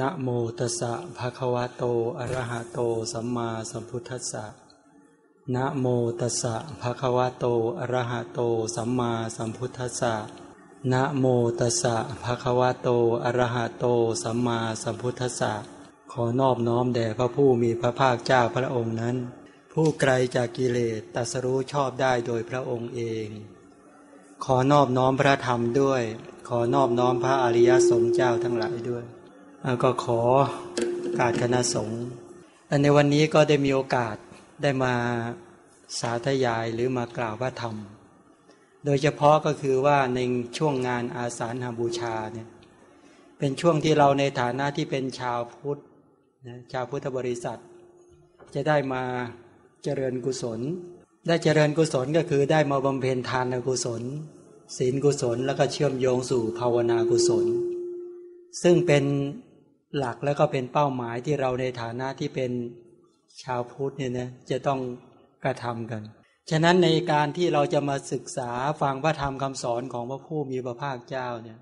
นะโมตัสสะภะคะวะโตอะระหะโตสัมมาสัมพุทธัสสะนะโมตัสสะภะคะวะโตอะระหะโตสัมมาสัมพุทธัสสะนะโมตัสสะภะคะวะโตอะระหะโตสัมมาสัมพุทธัสสะขอนอบน้อมแด่พระผู้มีพระภาคเจ้าพระองค์นั้น ผู้ไกลจากกิเลสตัสรู้ชอบได้โดยพระองค์เอง ขอนอบน้อมพระธรรมด้วย ขอนอบน้อมพระอริยสงฆ์เจ้าทั้งหลายด้วยก็ขอการคณะสงฆ์ในวันนี้ก็ได้มีโอกาสได้มา สาธยายหรือมากล่าวว่าธรรม โดยเฉพาะก็คือว่า ในช่วงงานอาสาฬหาบูชาเนี่ยเป็นช่วงที่เราในฐานะที่เป็นชาวพุทธชาวพุทธบริษัทจะได้มาเจริญกุศลได้เจริญกุศลก็คือได้มาบำเพ็ญทานกุศล ศีลกุศลแล้วก็เชื่อมโยงสู่ภาวนากุศล ซึ่งเป็นหลักแล้วก็เป็นเป้าหมายที่เราในฐานะที่เป็นชาวพุทธเนี่ยนะจะต้องกระทำกัน ฉะนั้นในการที่เราจะมาศึกษาฟังพระธรรมคำสอนของพระผู้มีพระภาคเจ้าเนี่ย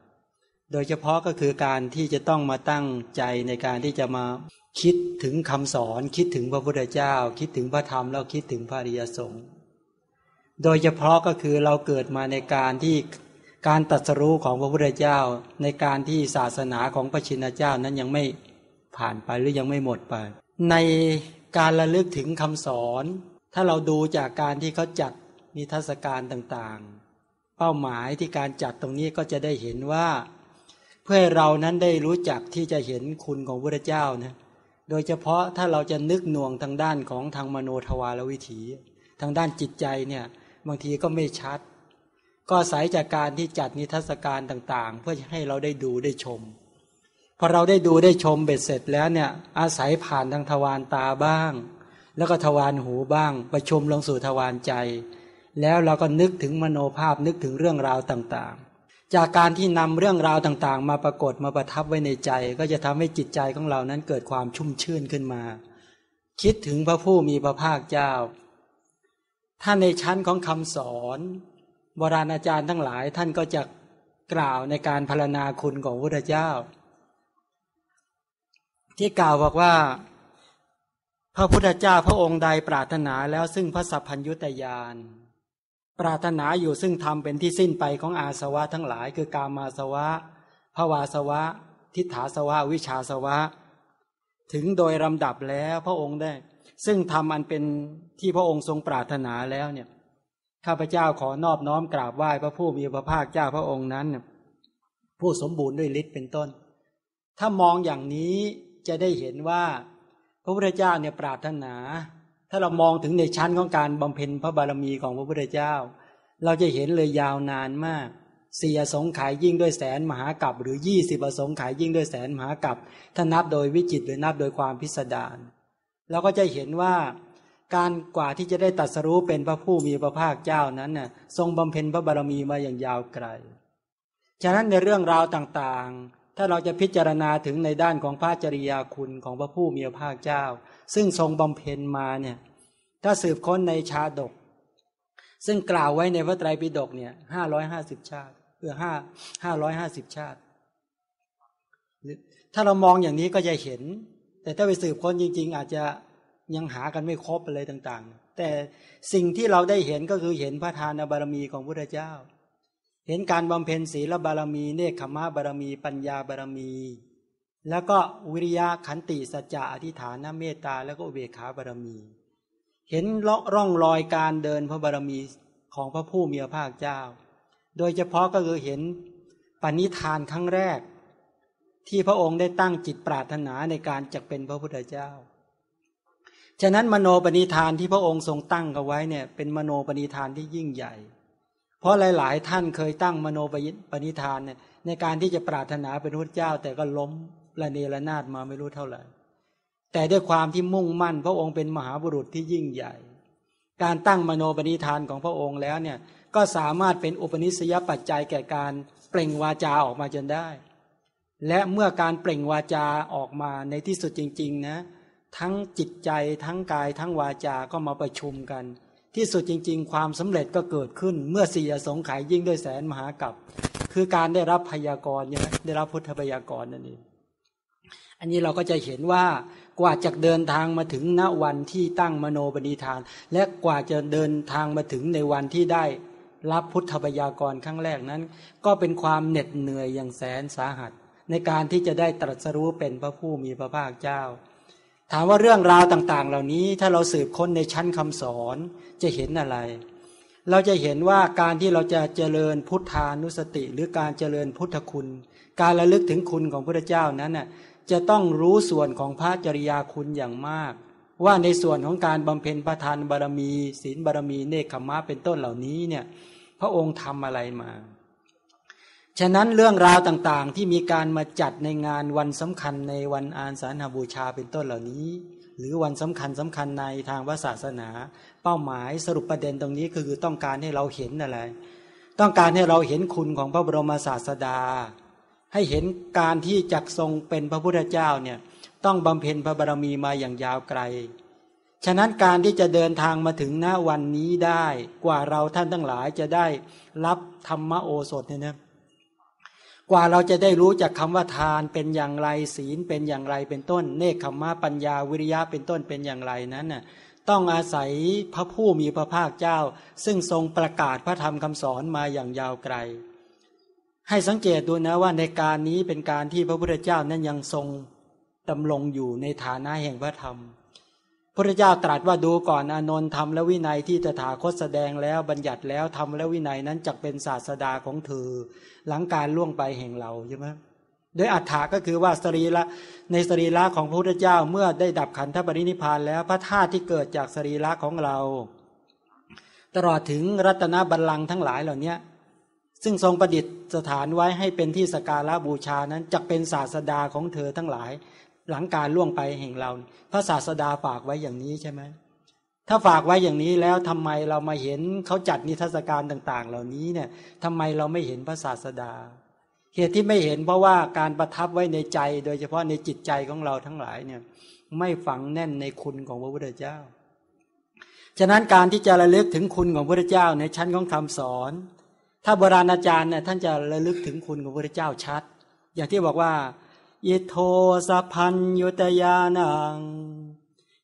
โดยเฉพาะก็คือการที่จะต้องมาตั้งใจในการที่จะมาคิดถึงคำสอนคิดถึงพระพุทธเจ้า คิดถึงพระธรรมแล้วคิดถึงพระริยสงฆ์โดยเฉพาะก็คือเราเกิดมาในการที่การตัดสรู้ของพระพุทธเจ้า ในการที่ศาสนาของพระชินเจ้านั้นยังไม่ผ่านไปหรือยังไม่หมดไป ในการระลึกถึงคำสอน ถ้าเราดูจากการที่เขาจัดนิทรรศการต่างๆ เป้าหมายที่การจัดตรงนี้ก็จะได้เห็นว่า เพื่อเรานั้นได้รู้จักที่จะเห็นคุณของพระเจ้านะโดยเฉพาะถ้าเราจะนึกหน่วงทางด้านของทางมโนทวารวิถี ทางด้านจิตใจเนี่ย บางทีก็ไม่ชัดก็สายจากการที่จัดนิทรรศการต่าง ๆ เพื่อให้เราได้ดูได้ชมพอเราได้ดูได้ชมเบ็ดเสร็จแล้วเนี่ยอาศัยผ่านทางทวารตาบ้าง แล้วก็ทวารหูบ้าง ประชมลงสู่ทวารใจ แล้วเราก็นึกถึงมโนภาพนึกถึงเรื่องราวต่างๆ จากการที่นำเรื่องราวต่างๆ มาปรากฏมาประทับไว้ในใจก็จะทำให้จิตใจของเรานั้นเกิดความชุ่มชื่นขึ้นมา คิดถึงพระผู้มีพระภาคเจ้าถ้าในชั้นของคำสอนโบราณอาจารย์ทั้งหลายท่านก็จะกล่าวในการพรรณนาคุณของพระพุทธเจ้า ที่กล่าวบอกว่า พระพุทธเจ้าพระองค์ใดปรารถนาแล้วซึ่งพระสัพพัญยุตยานปรารถนาอยู่ซึ่งธรรมเป็นที่สิ้นไปของอาสวะทั้งหลายคือกามาสวะภาวาสวะ ทิฏฐาสวะวิชาสวะ ถึงโดยลำดับแล้วพระองค์ได้ ซึ่งธรรมอันเป็นที่พระองค์ทรงปรารถนาแล้วเนี่ยข้าพเจ้าขอนอบน้อมกราบไหว้พระผู้มีพระภาคเจ้าพระองค์นั้น ผู้สมบูรณ์ด้วยฤทธิ์เป็นต้น ถ้ามองอย่างนี้จะได้เห็นว่า พระพุทธเจ้าเนี่ยปรารถนา ถ้าเรามองถึงในชั้นของการบำเพ็ญพระบารมีของพระพุทธเจ้า เราจะเห็นเลยยาวนานมาก เสียสงขายยิ่งด้วยแสนมหากับหรือยี่สิบสงขายยิ่งด้วยแสนมหากับถ้านับโดยวิจิตหรือนับโดยความพิสดารเราก็จะเห็นว่าการกว่าที่จะได้ตัดสรู้เป็นพระผู้มีพระภาคเจ้านั้นน่ะทรงบำเพ็ญพระบารมีมาอย่างยาวไกล ฉะนั้นในเรื่องราวต่าง ๆ ถ้าเราจะพิจารณาถึงในด้านของพระจริยาคุณของพระผู้มีพระภาคเจ้า ซึ่งทรงบำเพ็ญมาเนี่ย ถ้าสืบค้นในชาดก ซึ่งกล่าวไว้ในพระไตรปิฎกเนี่ยห้าร้อยห้าสิบชาติเออห้าห้าร้อยห้าสิบชาติ ถ้าเรามองอย่างนี้ก็จะเห็น แต่ถ้าไปสืบค้นจริงๆ อาจจะยังหากันไม่ครบอะไรต่างๆ แต่สิ่งที่เราได้เห็นก็คือเห็นพระทานบารมีของพระเจ้า เห็นการบำเพ็ญศีลบารมี เนคขมาบารมี ปัญญาบารมี แล้วก็วิริยะขันติสัจจะอธิฐานเมตตาแล้วก็เวขาบารมี เห็นเลาะร่องรอยการเดินพระบารมีของพระผู้มีพระภาคเจ้า โดยเฉพาะก็คือเห็นปณิธานครั้งแรกที่พระองค์ได้ตั้งจิตปรารถนาในการจะเป็นพระพุทธเจ้าฉะนั้นมโนปณิธานที่พระองค์ทรงตั้งเอาไว้เนี่ยเป็นมโนปณิธานที่ยิ่งใหญ่ เพราะหลาย ๆ ท่านเคยตั้งมโนปณิธานเนี่ยในการที่จะปรารถนาเป็นพระเจ้าแต่ก็ล้มละเนระนาดมาไม่รู้เท่าไหร่ แต่ด้วยความที่มุ่งมั่นพระองค์เป็นมหาบุรุษที่ยิ่งใหญ่ การตั้งมโนปณิธานของพระองค์แล้วเนี่ยก็สามารถเป็นอุปนิสัยปัจจัยแก่การเปล่งวาจาออกมาจนได้ และเมื่อการเปล่งวาจาออกมาในที่สุดจริง ๆ นะทั้งจิตใจทั้งกายทั้งวาจาก็มาประชุมกัน ที่สุดจริงๆ ความสำเร็จก็เกิดขึ้นเมื่อสี่สงขายยิ่งด้วยแสนมหากับ คือการได้รับพยากรณ์ชนไหมได้รับพุทธพยากรณ์นั่นเองอันนี้เราก็จะเห็นว่ากว่าจะเดินทางมาถึงณวันที่ตั้งมโนบณิธาน และกว่าจะเดินทางมาถึงในวันที่ได้รับพุทธพยากรณ์ครั้งแรกนั้น ก็เป็นความเหน็ดเหนื่อยอย่างแสนสาหัส ในการที่จะได้ตรัสรู้เป็นพระผู้มีพระภาคเจ้าถามว่าเรื่องราวต่างๆ เหล่านี้ถ้าเราสืบค้นในชั้นคำสอนจะเห็นอะไร เราจะเห็นว่าการที่เราจะเจริญพุทธานุสติ หรือการเจริญพุทธคุณ การระลึกถึงคุณของพระเจ้านั้นน่ะจะต้องรู้ส่วนของพระจริยาคุณอย่างมาก ว่าในส่วนของการบำเพ็ญประทานบารมี ศีลบารมีเนคขมะเป็นต้นเหล่านี้เนี่ย พระองค์ทำอะไรมาฉะนั้นเรื่องราวต่างๆที่มีการมาจัดในงานวันสำคัญในวันอานสารบูชาเป็นต้นเหล่านี้ หรือวันสำคัญสำคัญในทางวศาสนา เป้าหมายสรุปประเด็นตรงนี้คือต้องการให้เราเห็นอะไร ต้องการให้เราเห็นคุณของพระบรมศาสดา ให้เห็นการที่จักทรงเป็นพระพุทธเจ้าเนี่ยต้องบำเพ็ญพระบารมีมาอย่างยาวไกล ฉะนั้นการที่จะเดินทางมาถึงหน้าวันนี้ได้กว่าเราท่านทั้งหลายจะได้รับธรรมโอสถเนี่ยนะกว่าเราจะได้รู้จากคำว่าทานเป็นอย่างไรศีลเป็นอย่างไรเป็นต้นเนคขมะปัญญาวิริยะเป็นต้นเป็นอย่างไรนั้นน่ะต้องอาศัยพระผู้มีพระภาคเจ้า ซึ่งทรงประกาศพระธรรมคำสอนมาอย่างยาวไกล ให้สังเกตดูนะว่าในการนี้เป็นการที่พระพุทธเจ้านั้นยังทรงดำรงอยู่ในฐานะแห่งพระธรรมพระเจ้าตรัสว่าดูก่อนอานนท์ทำและวินัยที่ตถาคตแสดงแล้วบัญญัติแล้วทำและวินัยนั้นจักเป็นศาสดาของเธอหลังการล่วงไปแห่งเราใช่ไหมโดยอัฏฐาก็คือว่าสรีละในสรีละของพระพุทธเจ้าเมื่อได้ดับขันธปรินิพานแล้วพระธาตุที่เกิดจากสรีละของเรา ตลอดถึงรัตนบัลลังก์ทั้งหลายเหล่านี้ซึ่งทรงประดิษฐานไว้ให้เป็นที่สการะบูชานั้นจักเป็นศาสดาของเธอทั้งหลายหลังการล่วงไปแห่งเรา พระศาสดาฝากไว้อย่างนี้ใช่ไหมถ้าฝากไว้อย่างนี้แล้วทำไมเรามาเห็นเขาจัดนิทรรศการต่าง ๆ เหล่านี้เนี่ยทำไมเราไม่เห็นพระศาสดา เหตุที่ไม่เห็นเพราะว่าการประทับไว้ในใจโดยเฉพาะในจิตใจของเราทั้งหลายเนี่ยไม่ฝังแน่นในคุณของพระพุทธเจ้า ฉะนั้นการที่จะระลึกถึงคุณของพระพุทธเจ้า ในชั้นของคำสอน ถ้าโบราณอาจารย์เนี่ยท่านจะระลึกถึงคุณของพระพุทธเจ้าชัด อย่างที่บอกว่าอิโทสพันยุตยานัง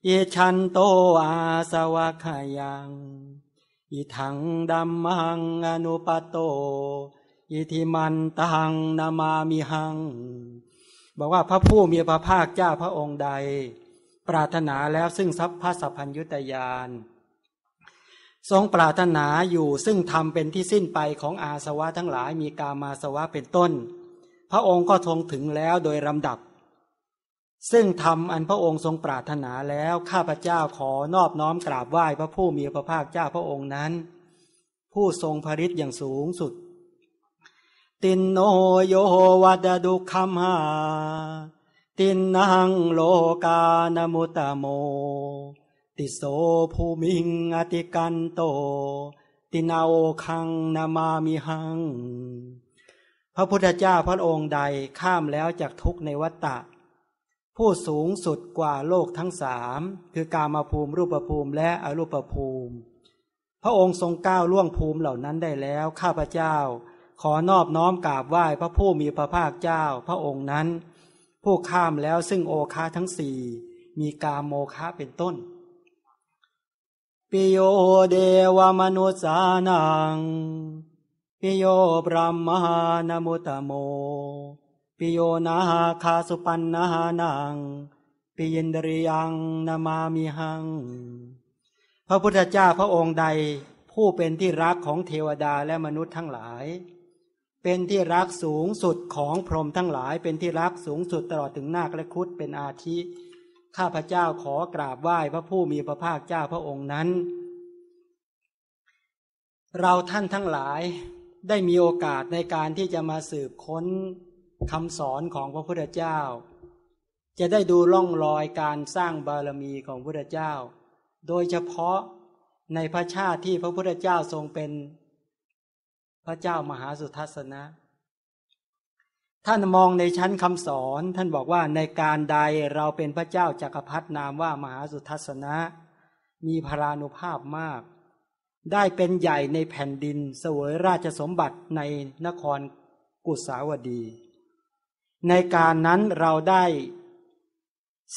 อิชันโตอาสวะขยัง อิถังดัมมังอนุปโต อิทิมันตังนามามิหัง บอกว่าพระผู้มีพระภาคเจ้าพระองค์ใด ปรารถนาแล้วซึ่งทรัพย์พระสัพพัญยุตยาน ทรงปรารถนาอยู่ซึ่งทำเป็นที่สิ้นไปของอาสวะทั้งหลายมีกามาสวะเป็นต้นพระองค์ก็ทรงถึงแล้วโดยลำดับ ซึ่งทำอันพระองค์ทรงปรารถนาแล้ว ข้าพเจ้าขอนอบน้อมกราบไหว้พระผู้มีพระภาคเจ้าพระองค์นั้น ผู้ทรงพริษอย่างสูงสุด ตินโนโยโฮวัดดุคัมหาตินนังโลกานมุตโม ติโสภูมิงอติกันโต ตินาโอคังนามามิหังพระพุทธเจ้าพระองค์ใดข้ามแล้วจากทุกในวัฏฏะผู้สูงสุดกว่าโลกทั้งสามคือกามาภูมิรูปภูมิและอรูปภูมิ พระองค์ทรงก้าวล่วงภูมิเหล่านั้นได้แล้วข้าพเจ้า ขอนอบน้อมกราบไหว้พระผู้มีพระภาคเจ้าพระองค์นั้น ผู้ข้ามแล้วซึ่งโอคาทั้งสี่มีกามโมคะเป็นต้นปิโยเดวมนุสานังปิโยบรามมหานมุตโม ปิโยนาหาคาสุปันนาหานังปิยินดริยังนามามิหัง พระพุทธเจ้าพระองค์ใดผู้เป็นที่รักของเทวดาและมนุษย์ทั้งหลาย เป็นที่รักสูงสุดของพรหมทั้งหลาย เป็นที่รักสูงสุดตลอดถึงนาคและคุดเป็นอาทิ ข้าพเจ้าขอกราบไหว้พระผู้มีพระภาคเจ้าพระองค์นั้น เราท่านทั้งหลายได้มีโอกาสในการที่จะมาสืบค้นคำสอนของพระพุทธเจ้า จะได้ดูล่องรอยการสร้างบารมีของพระพุทธเจ้า โดยเฉพาะในพระชาติที่พระพุทธเจ้าทรงเป็น พระเจ้ามหาสุทัศนะ ท่านมองในชั้นคำสอนท่านบอกว่าในการใดเราเป็นพระเจ้าจากักรพรรดินามว่ามหาสุทัศนะ มีพลานุภาพมากได้เป็นใหญ่ในแผ่นดินเสวยราชสมบัติในนครกุสาวดี ในการนั้นเราได้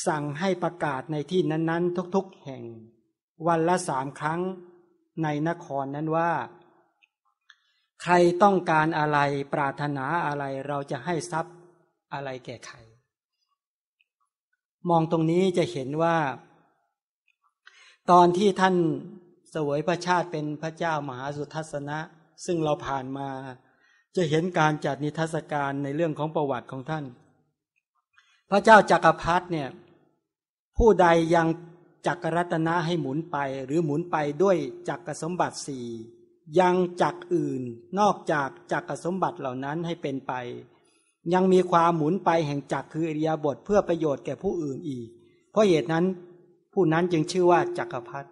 สั่งให้ประกาศในที่นั้นๆ ทุกๆแห่ง วันละสามครั้งในนครนั้นว่า ใครต้องการอะไรปรารถนาอะไรเราจะให้ทรัพย์อะไรแก่ใครมองตรงนี้จะเห็นว่า ตอนที่ท่านสวยพระชาติเป็นพระเจ้ามหาสุทัศนะซึ่งเราผ่านมา จะเห็นการจัดนิทรรศการในเรื่องของประวัติของท่าน พระเจ้าจักรพรรดิเนี่ยผู้ใดยังจักรรัตนะให้หมุนไปหรือหมุนไปด้วยจักรสมบัติสี่ยังจักอื่นนอกจากจักรสมบัติเหล่านั้นให้เป็นไป ยังมีความหมุนไปแห่งจักคืออริยบทเพื่อประโยชน์แก่ผู้อื่นอีก เพราะเหตุนั้นผู้นั้นจึงชื่อว่าจักรพรรดิ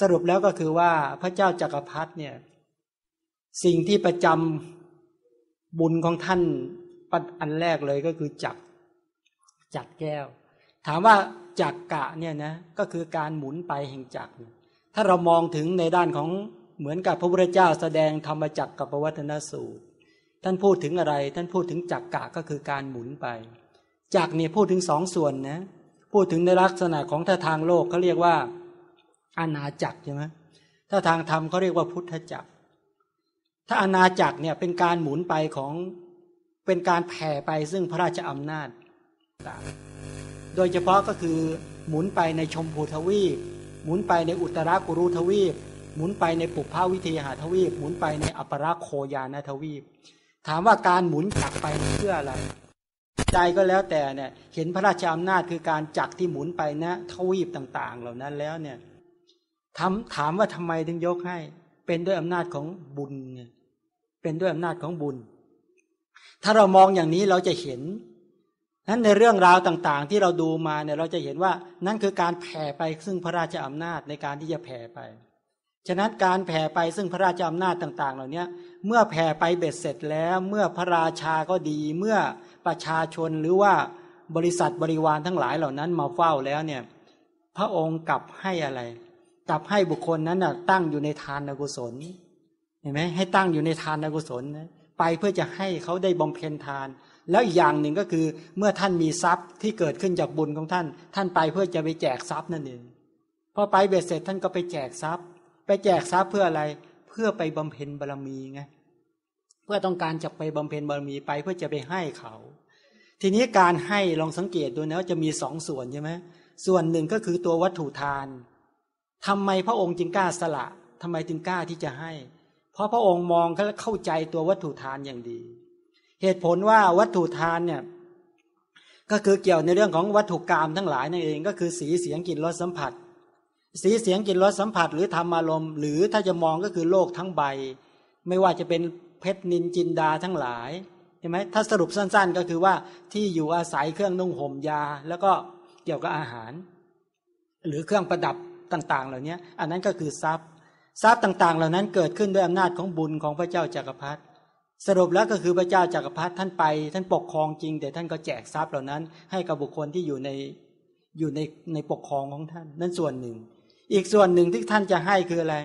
สรุปแล้วก็คือว่าพระเจ้าจักรพรรดิเนี่ยสิ่งที่ประจำบุญของท่านอันแรกเลยก็คือจักจักแก้ว ถามว่าจักกะเนี่ยนะก็คือการหมุนไปแห่งจักถ้าเรามองถึงในด้านของเหมือนกับพระพุทธเจ้าแสดงธรรมจักกับปวัตนสูตร ท่านพูดถึงอะไรท่านพูดถึงจักกะก็คือการหมุนไปจักเนี่ยพูดถึงสองส่วนนะพูดถึงในลักษณะของท่าทางโลกเขาเรียกว่าอาณาจักรใช่ไหมถ้าทางธรรมเขาเรียกว่าพุทธจักร ถ้าอาณาจักรเนี่ยเป็นการหมุนไปของ เป็นการแผ่ไปซึ่งพระราชอำนาจต่างโดยเฉพาะก็คือหมุนไปในชมพูทวีป หมุนไปในอุตรากุรุทวีป หมุนไปในปุพพาวิทหาทวีป หมุนไปในอัปราโคยานาทวีป ถามว่าการหมุนจักไปเพื่ออะไร ใจก็แล้วแต่เนี่ย เห็นพระราชอำนาจคือการจักที่หมุนไปนะทวีปต่าง ๆ เหล่านั้นแล้วเนี่ยถามถามว่าทำไมถึงยกให้ เป็นด้วยอำนาจของบุญเเป็นด้วยอำนาจของบุญ ถ้าเรามองอย่างนี้เราจะเห็นนั้นในเรื่องราวต่างๆ ที่เราดูมาเนี่ยเราจะเห็นว่านั่นคือการแผ่ไปซึ่งพระราชอำนาจในการที่จะแผ่ไปฉะนั้นการแผ่ไปซึ่งพระราชอำนาจต่างๆ เหล่านี้เมื่อแผ่ไปเบ็ดเสร็จแล้วเมื่อพระราชาก็ดีเมื่อประชาชนหรือว่าบริษัทบริวารทั้งหลายเหล่านั้น มาเฝ้าแล้วเนี่ย พระองค์กลับให้อะไรกับให้บุคคลนั้นนะตั้งอยู่ในทานกุศลเห็นไหมให้ตั้งอยู่ในทานกุศลนะไปเพื่อจะให้เขาได้บำเพ็ญทาน แล้วอย่างหนึ่งก็คือเมื่อท่านมีทรัพย์ที่เกิดขึ้นจากบุญของท่านท่านไปเพื่อจะไปแจกทรัพย์นั่นเองพอไปเบยดเสร็จท่านก็ไปแจกทรัพย์ ไปแจกทรัพย์เพื่ออะไรเพื่อไปบำเพ็ญบารมีไงเพื่อต้องการจะไปบำเพ็ญบารมีไปเพื่อจะไปให้เขา ทีนี้การให้ลองสังเกตดูนะว่าจะมีสองส่วนใช่ไหมส่วนหนึ่งก็คือตัววัตถุทานทำไมพระองค์จึงกล้าสละทำไมจึงกล้าที่จะให้ เพราะพระองค์มองและเข้าใจตัววัตถุทานอย่างดี เหตุผลว่าวัตถุทานเนี่ยก็คือเกี่ยวในเรื่องของวัตถุกรรมทั้งหลายนั่นเอง ก็คือ สีเสียงกลิ่นรสสัมผัส สีเสียงกลิ่นรสสัมผัสหรือธรรมอารมณ์หรือถ้าจะมองก็คือโลกทั้งใบ ไม่ว่าจะเป็นเพชรนินจินดาทั้งหลายเห็นไหมถ้าสรุปสั้นๆ ก็คือว่าที่อยู่อาศัยเครื่องนุ่งห่มยา แล้วก็เกี่ยวกับอาหาร หรือเครื่องประดับต่างๆเหล่านี้อันนั้นก็คือทรัพย์ทรัพย์ต่างๆ เหล่านั้นเกิดขึ้นด้วยอำนาจของบุญของพระเจ้าจักรพรรดิ สรุปแล้วก็คือพระเจ้าจักรพรรดิท่านไป ท่านปกครองจริงแต่ท่านก็แจกทรัพย์เหล่านั้น ให้กับบุคคลที่อยู่ในอยู่ในในปกครองของท่านนั่นส่วนหนึ่ง อีกส่วนหนึ่งที่ท่านจะให้คืออะไร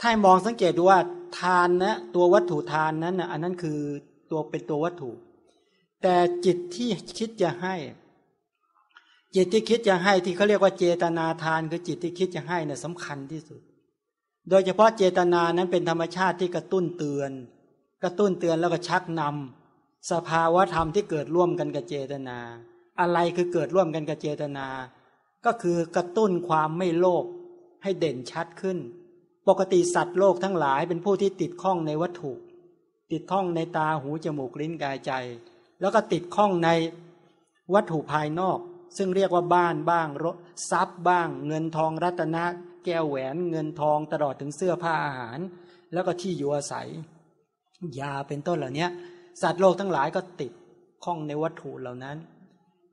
ถ้ามองสังเกตดูว่าทานนะตัววัตถุทานนั้นนะอันนั้นคือตัวเป็นตัววัตถุ แต่จิตที่คิดจะให้จิตที่คิดจะให้ที่เขาเรียกว่าเจตนาทานคือจิตที่คิดจะให้เนี่ยสำคัญที่สุด โดยเฉพาะเจตนานั้นเป็นธรรมชาติที่กระตุ้นเตือน กระตุ้นเตือนแล้วก็ชักนำ สภาวะธรรมที่เกิดร่วมกันกับเจตนา อะไรคือเกิดร่วมกันกับเจตนา ก็คือกระตุ้นความไม่โลภให้เด่นชัดขึ้น ปกติสัตว์โลกทั้งหลายเป็นผู้ที่ติดข้องในวัตถุ ติดข้องในตาหูจมูกลิ้นกายใจ แล้วก็ติดข้องในวัตถุภายนอกซึ่งเรียกว่าบ้านบ้างรถทรัพย์บ้าง เงินทองรัตนะ แก้วแหวน เงินทองตลอดถึงเสื้อผ้าอาหาร แล้วก็ที่อยู่อาศัยยาเป็นต้นเหล่านี้สัตว์โลกทั้งหลายก็ติดข้องในวัตถุเหล่านั้น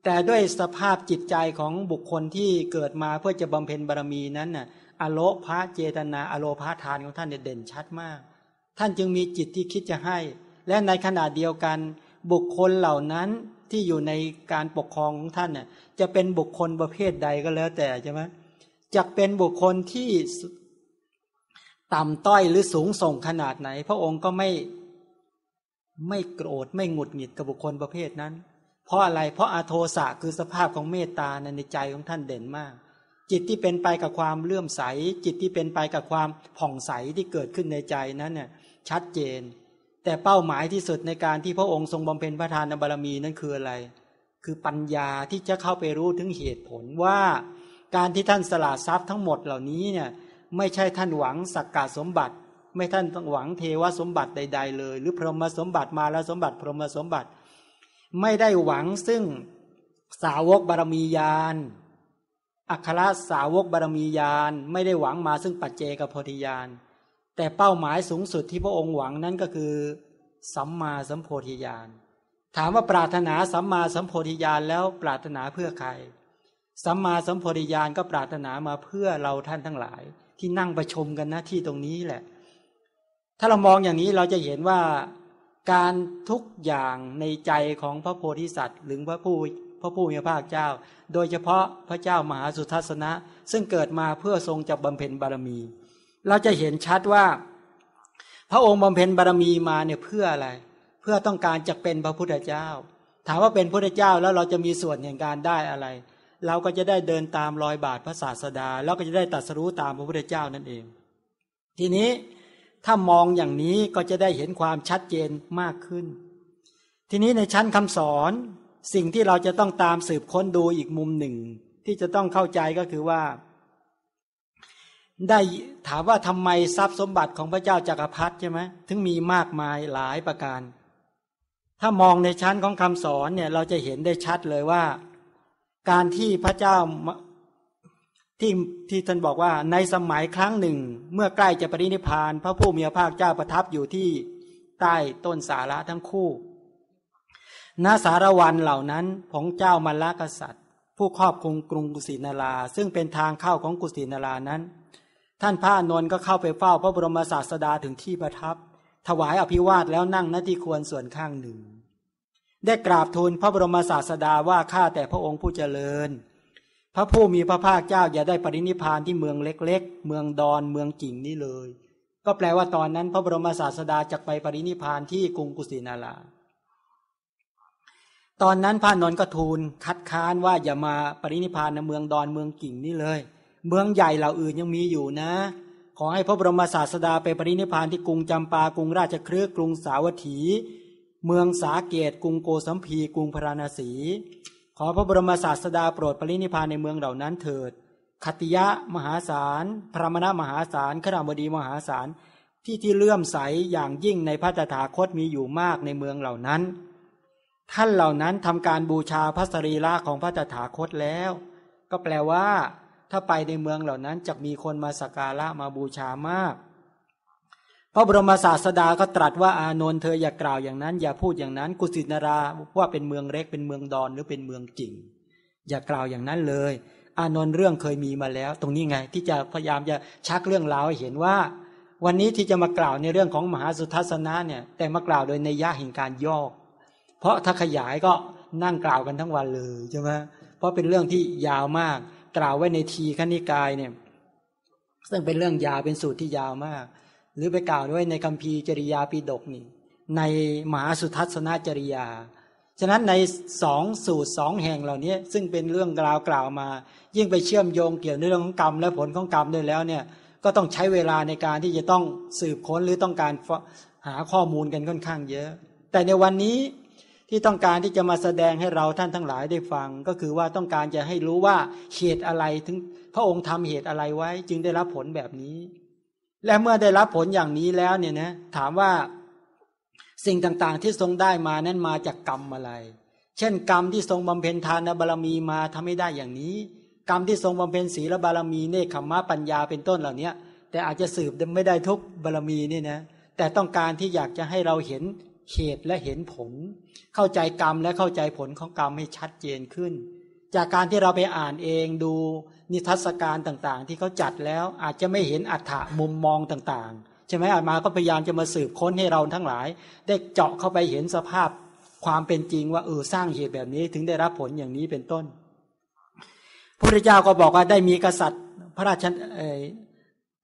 แต่ด้วยสภาพจิตใจของบุคคลที่เกิดมาเพื่อจะบำเพ็ญบารมีนั้นน่ะ อโลภะเจตนา อโลภะทานของท่านเนี่ยเด่นชัดมาก ท่านจึงมีจิตที่คิดจะให้ และในขณะเดียวกันบุคคลเหล่านั้นที่อยู่ในการปกครองของท่านน่ยจะเป็นบุคคลประเภทใดก็แล้วแต่ใช่ไหมจะเป็นบุคคลที่ต่ำต้อย หรือสูงส่งขนาดไหน พระองค์ก็ไม่ไม่โกรธไม่หงุดหงิดกับบุคคลประเภทนั้น เพราะอะไร เพราะอาโทสะคือสภาพของเมตตาในใจของท่านเด่นมาก จิตที่เป็นไปกับความเลื่อมใส จิตที่เป็นไปกับความผ่องใสที่เกิดขึ้นในใจนั้นเนี่ยชัดเจนแต่เป้าหมายที่สุดในการที่พระองค์ทรงบำเพ็ญพระทานบารมีนั้นคืออะไร คือปัญญาที่จะเข้าไปรู้ถึงเหตุผลว่า การที่ท่านสละทรัพย์ทั้งหมดเหล่านี้เนี่ยไม่ใช่ท่านหวังสักกาสมบัติ ไม่ท่านต้องหวังเทวสมบัติใด ๆ เลย หรือพรหมสมบัติมาแล้วสมบัติ พรหมสมบัติ ไม่ได้หวังซึ่งสาวกบารมียานอัครสาวกบารมียานไม่ได้หวังมาซึ่งปัจเจกโพธิยานแต่เป้าหมายสูงสุดที่พระองค์หวังนั้นก็คือสัมมาสัมโพธิญาณถามว่าปรารถนาสัมมาสัมโพธิญาณแล้วปรารถนาเพื่อใคร สัมมาสัมโพธิญาณก็ปรารถนามาเพื่อเราท่านทั้งหลายที่นั่งประชมกันนะที่ตรงนี้แหละ ถ้าเรามองอย่างนี้เราจะเห็นว่าการทุกอย่างในใจของพระโพธิสัตว์หรือพระผู้พระผู้มีพระเจ้า โดยเฉพาะพระเจ้ามหาสุทัศนะซึ่งเกิดมาเพื่อทรงจะบำเพ็ญบารมีเราจะเห็นชัดว่า พระองค์บำเพ็ญบารมีมาเนี่ยเพื่ออะไร เพื่อต้องการจะเป็นพระพุทธเจ้า ถามว่าเป็นพระพุทธเจ้าแล้วเราจะมีส่วน่งการได้อะไร เราก็จะได้เดินตามรอยบาทพระศาสดา แล้วก็จะได้ตัดสรู้ตามพระพุทธเจ้านั่นเอง ทีนี้ถ้ามองอย่างนี้ก็จะได้เห็นความชัดเจนมากขึ้น ทีนี้ในชั้นคำสอน สิ่งที่เราจะต้องตามสืบค้นดูอีกมุมหนึ่ง ที่จะต้องเข้าใจก็คือว่าได้ถามว่าทำไมทรัพย์สมบัติของพระเจ้าจากักรพรรดิใช่ไหมถึงมีมากมายหลายประการ ถ้ามองในชั้นของคำสอนเนี่ย เราจะเห็นได้ชัดเลยว่า การที่พระเจ้าที่ที่ท่านบอกว่าในสมัยครั้งหนึ่งเมื่อใกล้จะปรินิพานพระผู้มีพระภาคเจ้าประทับอยู่ที่ใต้ต้นสาระทั้งคู่นาสารวันเหล่านั้นของเจ้ามัลลกษัตริย์ ผู้ครอบครองกรุงกุสินาราซึ่งเป็นทางเข้าของกุสินารานั้นท่านพระนนท์ก็เข้าไปเฝ้าพระบรมศาสดาถึงที่ประทับ ถวายอภิวาทแล้วนั่งนาที่ควรส่วนข้างหนึ่ง ได้กราบทูลพระบรมศาสดาว่าข้าแต่พระองค์ผู้เจริญ พระผู้มีพระภาคเจ้าอย่าได้ปรินิพาน ที่เมืองเล็กๆ เมืองดอน เมืองกิ่งนี้เลย ก็แปลว่าตอนนั้น พระบรมศาสดาจะไปปรินิพานที่กรุงกุสินาราตอนนั้นพระนนท์ก็ทูล คัดค้านว่าอย่ามาปรินิพานในเมืองดอนเมืองกิ่งนี้เลยเมืองใหญ่เหล่าอื่นยังมีอยู่นะ ขอให้พระบรมศาสดาไปปรินิพานที่กรุงจำปากรุงราชครือกรุงสาวัตถี เมืองสาเกตกรุงโกสัมพีกรุงพราราณสี ขอพระบรมศาสดาโปรดปรินิพานในเมืองเหล่านั้นเถิดคติยะมหาศาลพระมณมหาศาลขรามดีมหาศาลที่ที่เลื่อมใสอย่างยิ่งในพระตถาคตมีอยู่มากในเมืองเหล่านั้น ท่านเหล่านั้นทำการบูชาพระสรีระของพระตถาคตแล้ว ก็แปลว่าถ้าไปในเมืองเหล่านั้นจะมีคนมาสักการะ มาบูชามาก พระบรมศาสดาก็ตรัสว่า อานนท์เธออย่ากล่าวอย่างนั้น อย่าพูดอย่างนั้น กุสินาราว่าเป็นเมืองเล็กเป็นเมืองดอนหรือเป็นเมืองจริง อย่ากล่าวอย่างนั้นเลย อานนท์เรื่องเคยมีมาแล้ว ตรงนี้ไง ที่จะพยายามจะชักเรื่องราวให้เห็นว่า วันนี้ที่จะมากล่าวในเรื่องของมหาสุทัศนะเนี่ย แต่มากล่าวโดยในยะแห่งการย่อเพราะถ้าขยายก็นั่งกล่าวกันทั้งวันเลยใช่ไหมเพราะเป็นเรื่องที่ยาวมากกล่าวไว้ในทีขณิกายเนี่ย ซึ่งเป็นเรื่องยาวเป็นสูตรที่ยาวมาก หรือไปกล่าวด้วยในคัมภีร์จริยาปิดกนี่ในมหาสุทัศนจริยา ฉะนั้นในสองสูตรสองแห่งเหล่านี้ ซึ่งเป็นเรื่องกล่าวกล่าวมา ยิ่งไปเชื่อมโยงเกี่ยวในเรื่องของกรรม และผลของกรรมด้วยแล้วเนี่ยก็ต้องใช้เวลาในการที่จะต้องสืบค้นหรือต้องการหาข้อมูลกันค่อนข้างเยอะ แต่ในวันนี้ที่ต้องการที่จะมาแสดงให้เราท่านทั้งหลายได้ฟังก็คือว่าต้องการจะให้รู้ว่าเหตุอะไรถึงพระองค์ทำเหตุอะไรไว้ จึงได้รับผลแบบนี้ และเมื่อได้รับผลอย่างนี้แล้วเนี่ยนะถามว่าสิ่งต่างๆ ที่ทรงได้มานั้นมาจากกรรมอะไร เช่นกรรมที่ทรงบำเพ็ญทานบารมีมาทำให้ได้อย่างนี้ กรรมที่ทรงบำเพ็ญศีลบารมีเนคขมะปัญญาเป็นต้นเหล่านี้แต่อาจจะสืบไม่ได้ทุกบารมีนี่นะแต่ต้องการที่อยากจะให้เราเห็นเหตุและเห็นผลเข้าใจกรรมและเข้าใจผลของกรรมให้ชัดเจนขึ้น จากการที่เราไปอ่านเองดูนิทรรศการต่างๆ ที่เขาจัดแล้วอาจจะไม่เห็นอัฐะมุมมองต่างๆใช่ไหมอาตมาก็พยายามจะมาสืบค้นให้เราทั้งหลาย ได้เจาะเข้าไปเห็นสภาพความเป็นจริงว่าเออสร้างเหตุแบบนี้ถึงได้รับผลอย่างนี้เป็นต้นพระพุทธเจ้าก็บอกว่าได้มีกษัตริย์พระราช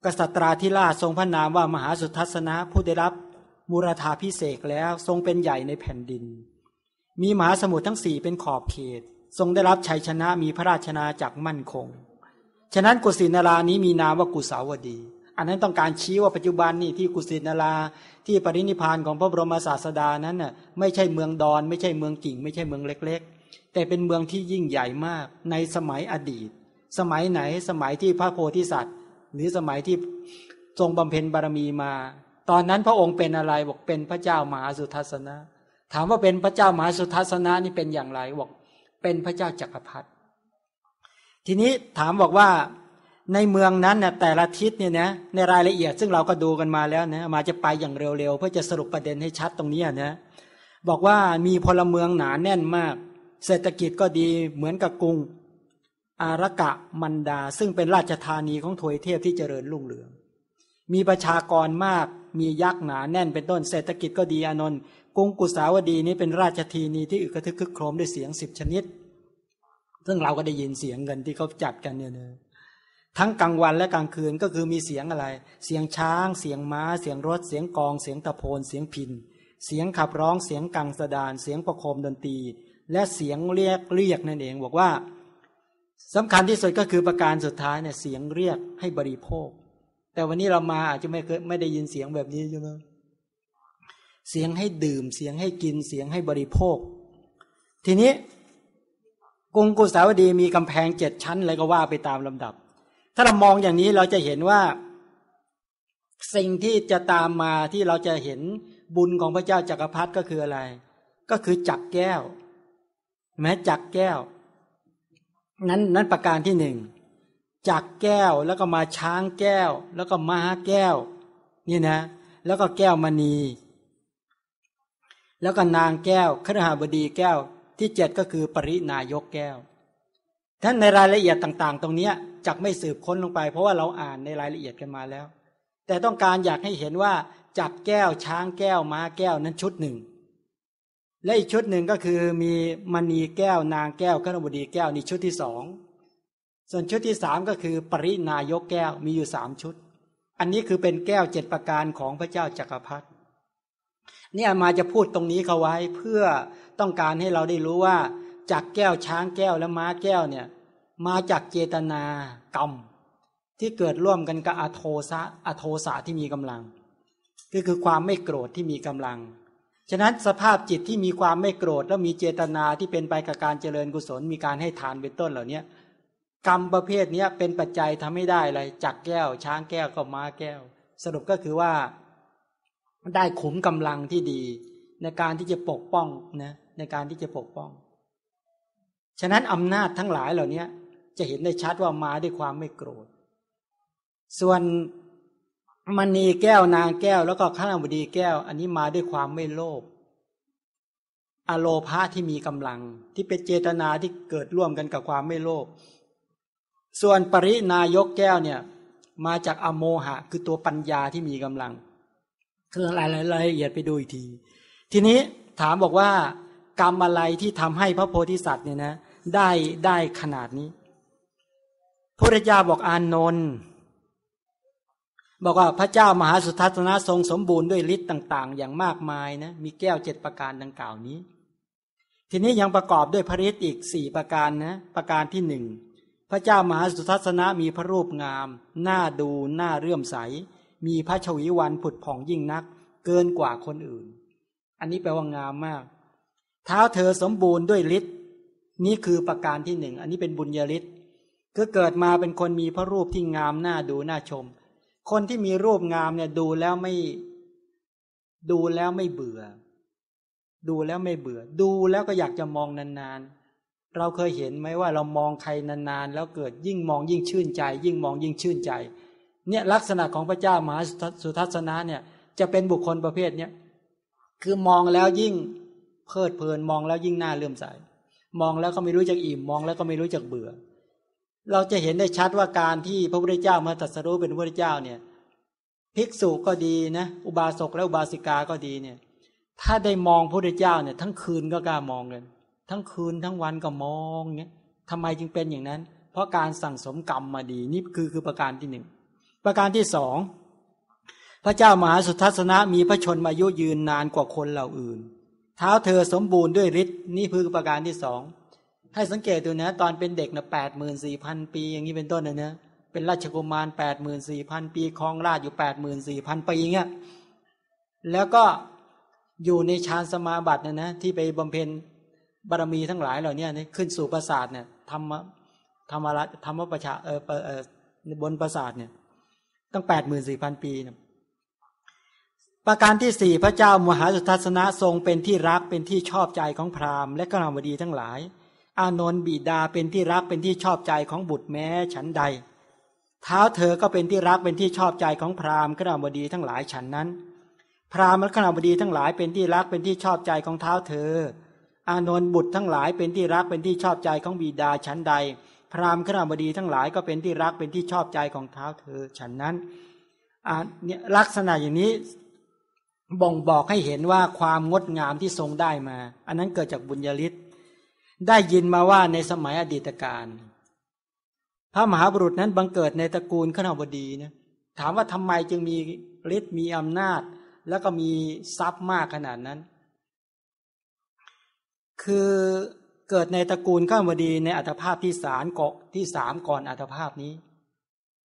กษัตราธิราชทรงพระนามว่ามหาสุทัศนะผู้ได้รับมุรธาพิเศษแล้วทรงเป็นใหญ่ในแผ่นดิน มีมหาสมุทรทั้งสี่เป็นขอบเขตทรงได้รับชัยชนะมีพระราชนาจากมั่นคง ฉะนั้นกุสินารานี้มีนามว่ากุสาวดี อันนั้นต้องการชี้ว่าปัจจุบันนี่ที่กุสินาราที่ปรินิพานของพระบรมศาสดานั้นน่ะไม่ใช่เมืองดอน ไม่ใช่เมืองกิ่ง ไม่ใช่เมืองเล็ก ๆ แต่เป็นเมืองที่ยิ่งใหญ่มากในสมัยอดีต สมัยไหนสมัยที่พระโพธิสัตว์หรือสมัยที่ทรงบำเพ็ญบารมีมาตอนนั้นพระองค์เป็นอะไรบอกเป็นพระเจ้ามหาสุทัศนะ ถามว่าเป็นพระเจ้ามหาสุทัศนะนี่เป็นอย่างไร บอกเป็นพระเจ้าจักรพรรดิทีนี้ถามบอกว่าในเมืองนั้นเนี่ยแต่ละทิศเนี่ยนะในรายละเอียดซึ่งเราก็ดูกันมาแล้วนะมาจะไปอย่างเร็วๆเพื่อจะสรุปประเด็นให้ชัดตรงนี้นะบอกว่ามีพลเมืองหนาแน่นมาก เศรษฐกิจก็ดีเหมือนกับกรุงอารกะมันดา ซึ่งเป็นราชธานีของทวยเทพที่เจริญรุ่งเรืองมีประชากรมาก มียักษ์หนาแน่นเป็นต้น เศรษฐกิจก็ดีอนนท์กรุงกุสาวดีนี้เป็นราชทีนี ที่อึกระทึกคึกโครมด้วยเสียงสิบชนิดซึ่งเราก็ได้ยินเสียงกันที่เขาจัดกันเนี่ยนะทั้งกลางวันและกลางคืนก็คือมีเสียงอะไร เสียงช้าง เสียงม้า เสียงรถ เสียงกอง เสียงตะโพนเสียงพินเสียงขับร้องเสียงกังสดานเสียงประโคมดนตรี และเสียงเรียกเรียกนั่นเองบอกว่า สำคัญที่สุดก็คือประการสุดท้ายเนี่ยเสียงเรียกให้บริโภคแต่วันนี้เรามาอาจจะไม่เคยไม่ได้ยินเสียงแบบนี้ใช่ไหมเสียงให้ดื่มเสียงให้กินเสียงให้บริโภค ทีนี้กรุงกุสาวดีมีกำแพงเจ็ดชั้นอะไรก็ว่าไปตามลำดับ ถ้าเรามองอย่างนี้เราจะเห็นว่า สิ่งที่จะตามมาที่เราจะเห็นบุญของพระเจ้าจักรพรรดิก็คืออะไร ก็คือจักแก้ว แม้จักแก้ว นั้นนั้นประการที่หนึ่งจักแก้วแล้วก็มาช้างแก้ว แล้วก็ม้าแก้ว นี่นะ แล้วก็แก้วมณี แล้วก็นางแก้วครหบดีแก้วที่เจ็ดก็คือปรินายกแก้วท่านในรายละเอียดต่างๆ ตรงเนี้จักไม่สืบค้นลงไปเพราะว่าเราอ่านในรายละเอียดกันมาแล้ว แต่ต้องการอยากให้เห็นว่าจักแก้วช้างแก้วม้าแก้วนั้นชุดหนึ่ง และอีกชุดหนึ่งก็คือมีมณีแก้ว นางแก้วครหบดีแก้วนี่ชุดที่สองส่วนชุดที่สามก็คือ ปรินายกแก้วมีอยู่สามชุด อันนี้คือเป็นแก้วเจ็ดประการของพระเจ้าจักรพรรดิ เนี่ยมาจะพูดตรงนี้เขาไว้เพื่อต้องการให้เราได้รู้ว่า จากแก้วช้างแก้วและม้าแก้วเนี่ยมาจากเจตนากรรมที่เกิดร่วมกันกับอโทสะอโทสะที่มีกำลัง ก็คือความไม่โกรธที่มีกำลัง ฉะนั้นสภาพจิตที่มีความไม่โกรธแล้วมีเจตนาที่เป็นไปกับการเจริญกุศล มีการให้ทานเป็นต้นเหล่านี้กรรมประเภทนี้เป็นปัจจัยทำให้ได้อะไรจักแก้วช้างแก้วก็ม้าแก้ว สรุปก็คือว่าได้ขุมกำลังที่ดี ในการที่จะปกป้องนะในการที่จะปกป้อง ฉะนั้นอำนาจทั้งหลายเหล่านี้จะเห็นได้ชัดว่ามาด้วยความไม่โกรธ ส่วนมณีแก้วนางแก้ว แล้วก็ข้าวชดีแก้ว อันนี้มาด้วยความไม่โลภอโลภะที่มีกำลังที่เป็นเจตนาที่เกิดร่วมกันกับความไม่โลภส่วนปรินายกแก้วเนี่ย มาจากอโมหะ คือตัวปัญญาที่มีกำลัง คือรายละเอียดไปดูอีกที ทีนี้ถามบอกว่ากรรมอะไรที่ทำให้พระโพธิสัตว์เนี่ยนะได้ได้ขนาดนี้ พระเจาบอกอานนท์บอกว่าพระเจ้ามหาสุทัศนะทรงสมบูรณ์ด้วยฤทธิ์ต่างๆ อย่างมากมายนะ มีแก้วเจ็ดประการดังกล่าวนี้ ทีนี้ยังประกอบด้วยพระฤทธิ์อีกสี่ประการนะประการที่หนึ่งพระเจ้ามหาสุทัศนะมีพระรูปงามหน้าดูหน้าเรื่อมใส มีพระชวีวันผุดผ่องยิ่งนัก เกินกว่าคนอื่น อันนี้แปลว่างามมากเท้าเธอสมบูรณ์ด้วยฤทธิ์นี่คือประการที่หนึ่งอันนี้เป็นบุญญาฤทธิ์ก็เกิดมาเป็นคนมีพระรูปที่งามหน้าดูหน้าชม คนที่มีรูปงามเนี่ย ดูแล้วไม่ ดูแล้วไม่เบื่อ ดูแล้วไม่เบื่อ ดูแล้วก็อยากจะมองนานๆเราเคยเห็นไหมว่าเรามองใครนานๆแล้วเกิดยิ่งมองยิ่งชื่นใจ ยิ่งมองยิ่งชื่นใจ เนี่ยลักษณะของพระเจ้ามหาสุทัศนะเนี่ยจะเป็นบุคคลประเภทเนี้ยคือมองแล้วยิ่งเพลิดเพลินมองแล้วยิ่งน่าเลื่อมใสมองแล้วก็ไม่รู้จักอิ่มมองแล้วก็ไม่รู้จักเบื่อ เราจะเห็นได้ชัดว่าการที่พระพุทธเจ้ามาตรัสรู้เป็นพระพุทธเจ้าเนี่ยภิกษุก็ดีนะอุบาสกและอุบาสิกาก็ดีเนี่ยถ้าได้มองพระพุทธเจ้าเนี่ยทั้งคืนก็กล้ามองเลยทั้งคืนทั้งวันก็มองเนี่ยทำไมจึงเป็นอย่างนั้น เพราะการสั่งสมกรรมมาดีนี่คือคือประการที่หนึ่งประการที่สอง พระเจ้ามหาสุทัศนะมีพระชนมายุยืนนานกว่าคนเหล่าอื่น เท้าเธอสมบูรณ์ด้วยฤทธิ์นี่คือประการที่สองให้สังเกตดูนะ ตอนเป็นเด็กนะแปดหมื่นสี่พันปี อย่างนี้เป็นต้นนะเนะเป็นราชกุมารแปดหมื่นสี่พันปีครองราชอยู่แปดหมื่นสี่พันปีเงี้ย แล้วก็อยู่ในฌานสมาบัตินะนะ ที่ไปบำเพ็ญบารมีทั้งหลายเหล่านี้ขึ้นสู่ประสาทเนี่ยธรรมธรรมะธรรมประชาเออเออบนประสาทเนี่ยตั้งแปดหมื่นสี่พันปีประการที่สี่พระเจ้ามหาสุทัศนะทรง เป็นที่รักเป็นที่ชอบใจของพราหมณ์และกราวดีทั้งหลาย อานนท์บิดาเป็นที่รักเป็นที่ชอบใจของบุตรแม้ฉันใด เท้าเธอก็เป็นที่รักเป็นที่ชอบใจของพราหมณ์กราวดีทั้งหลายฉันนั้น พราหมณ์และกราวดีทั้งหลายเป็นที่รักเป็นที่ชอบใจของเท้าเธออานนท์บุตรทั้งหลายเป็นที่รักเป็นที่ชอบใจของบิดาชั้นใด พราหมณ์ขรามดีทั้งหลายก็เป็นที่รักเป็นที่ชอบใจของเท้าเธอฉันนั้นลักษณะอย่างนี้บ่งบอกให้เห็นว่าความงดงามที่ทรงได้มา อันนั้นเกิดจากบุญญาลิศได้ยินมาว่าในสมัยอดีตการพระมหาบุรุษนั้นบังเกิดในตระกูลขราบดีนะถามว่าทำไมจึงมีฤทธิ์มีอำนาจแล้วก็มีทรัพย์มากขนาดนั้นคือเกิดในตระกูลข้ามวดีในอัตภาพที่สามเกาะที่สามก่อนอัตภาพนี้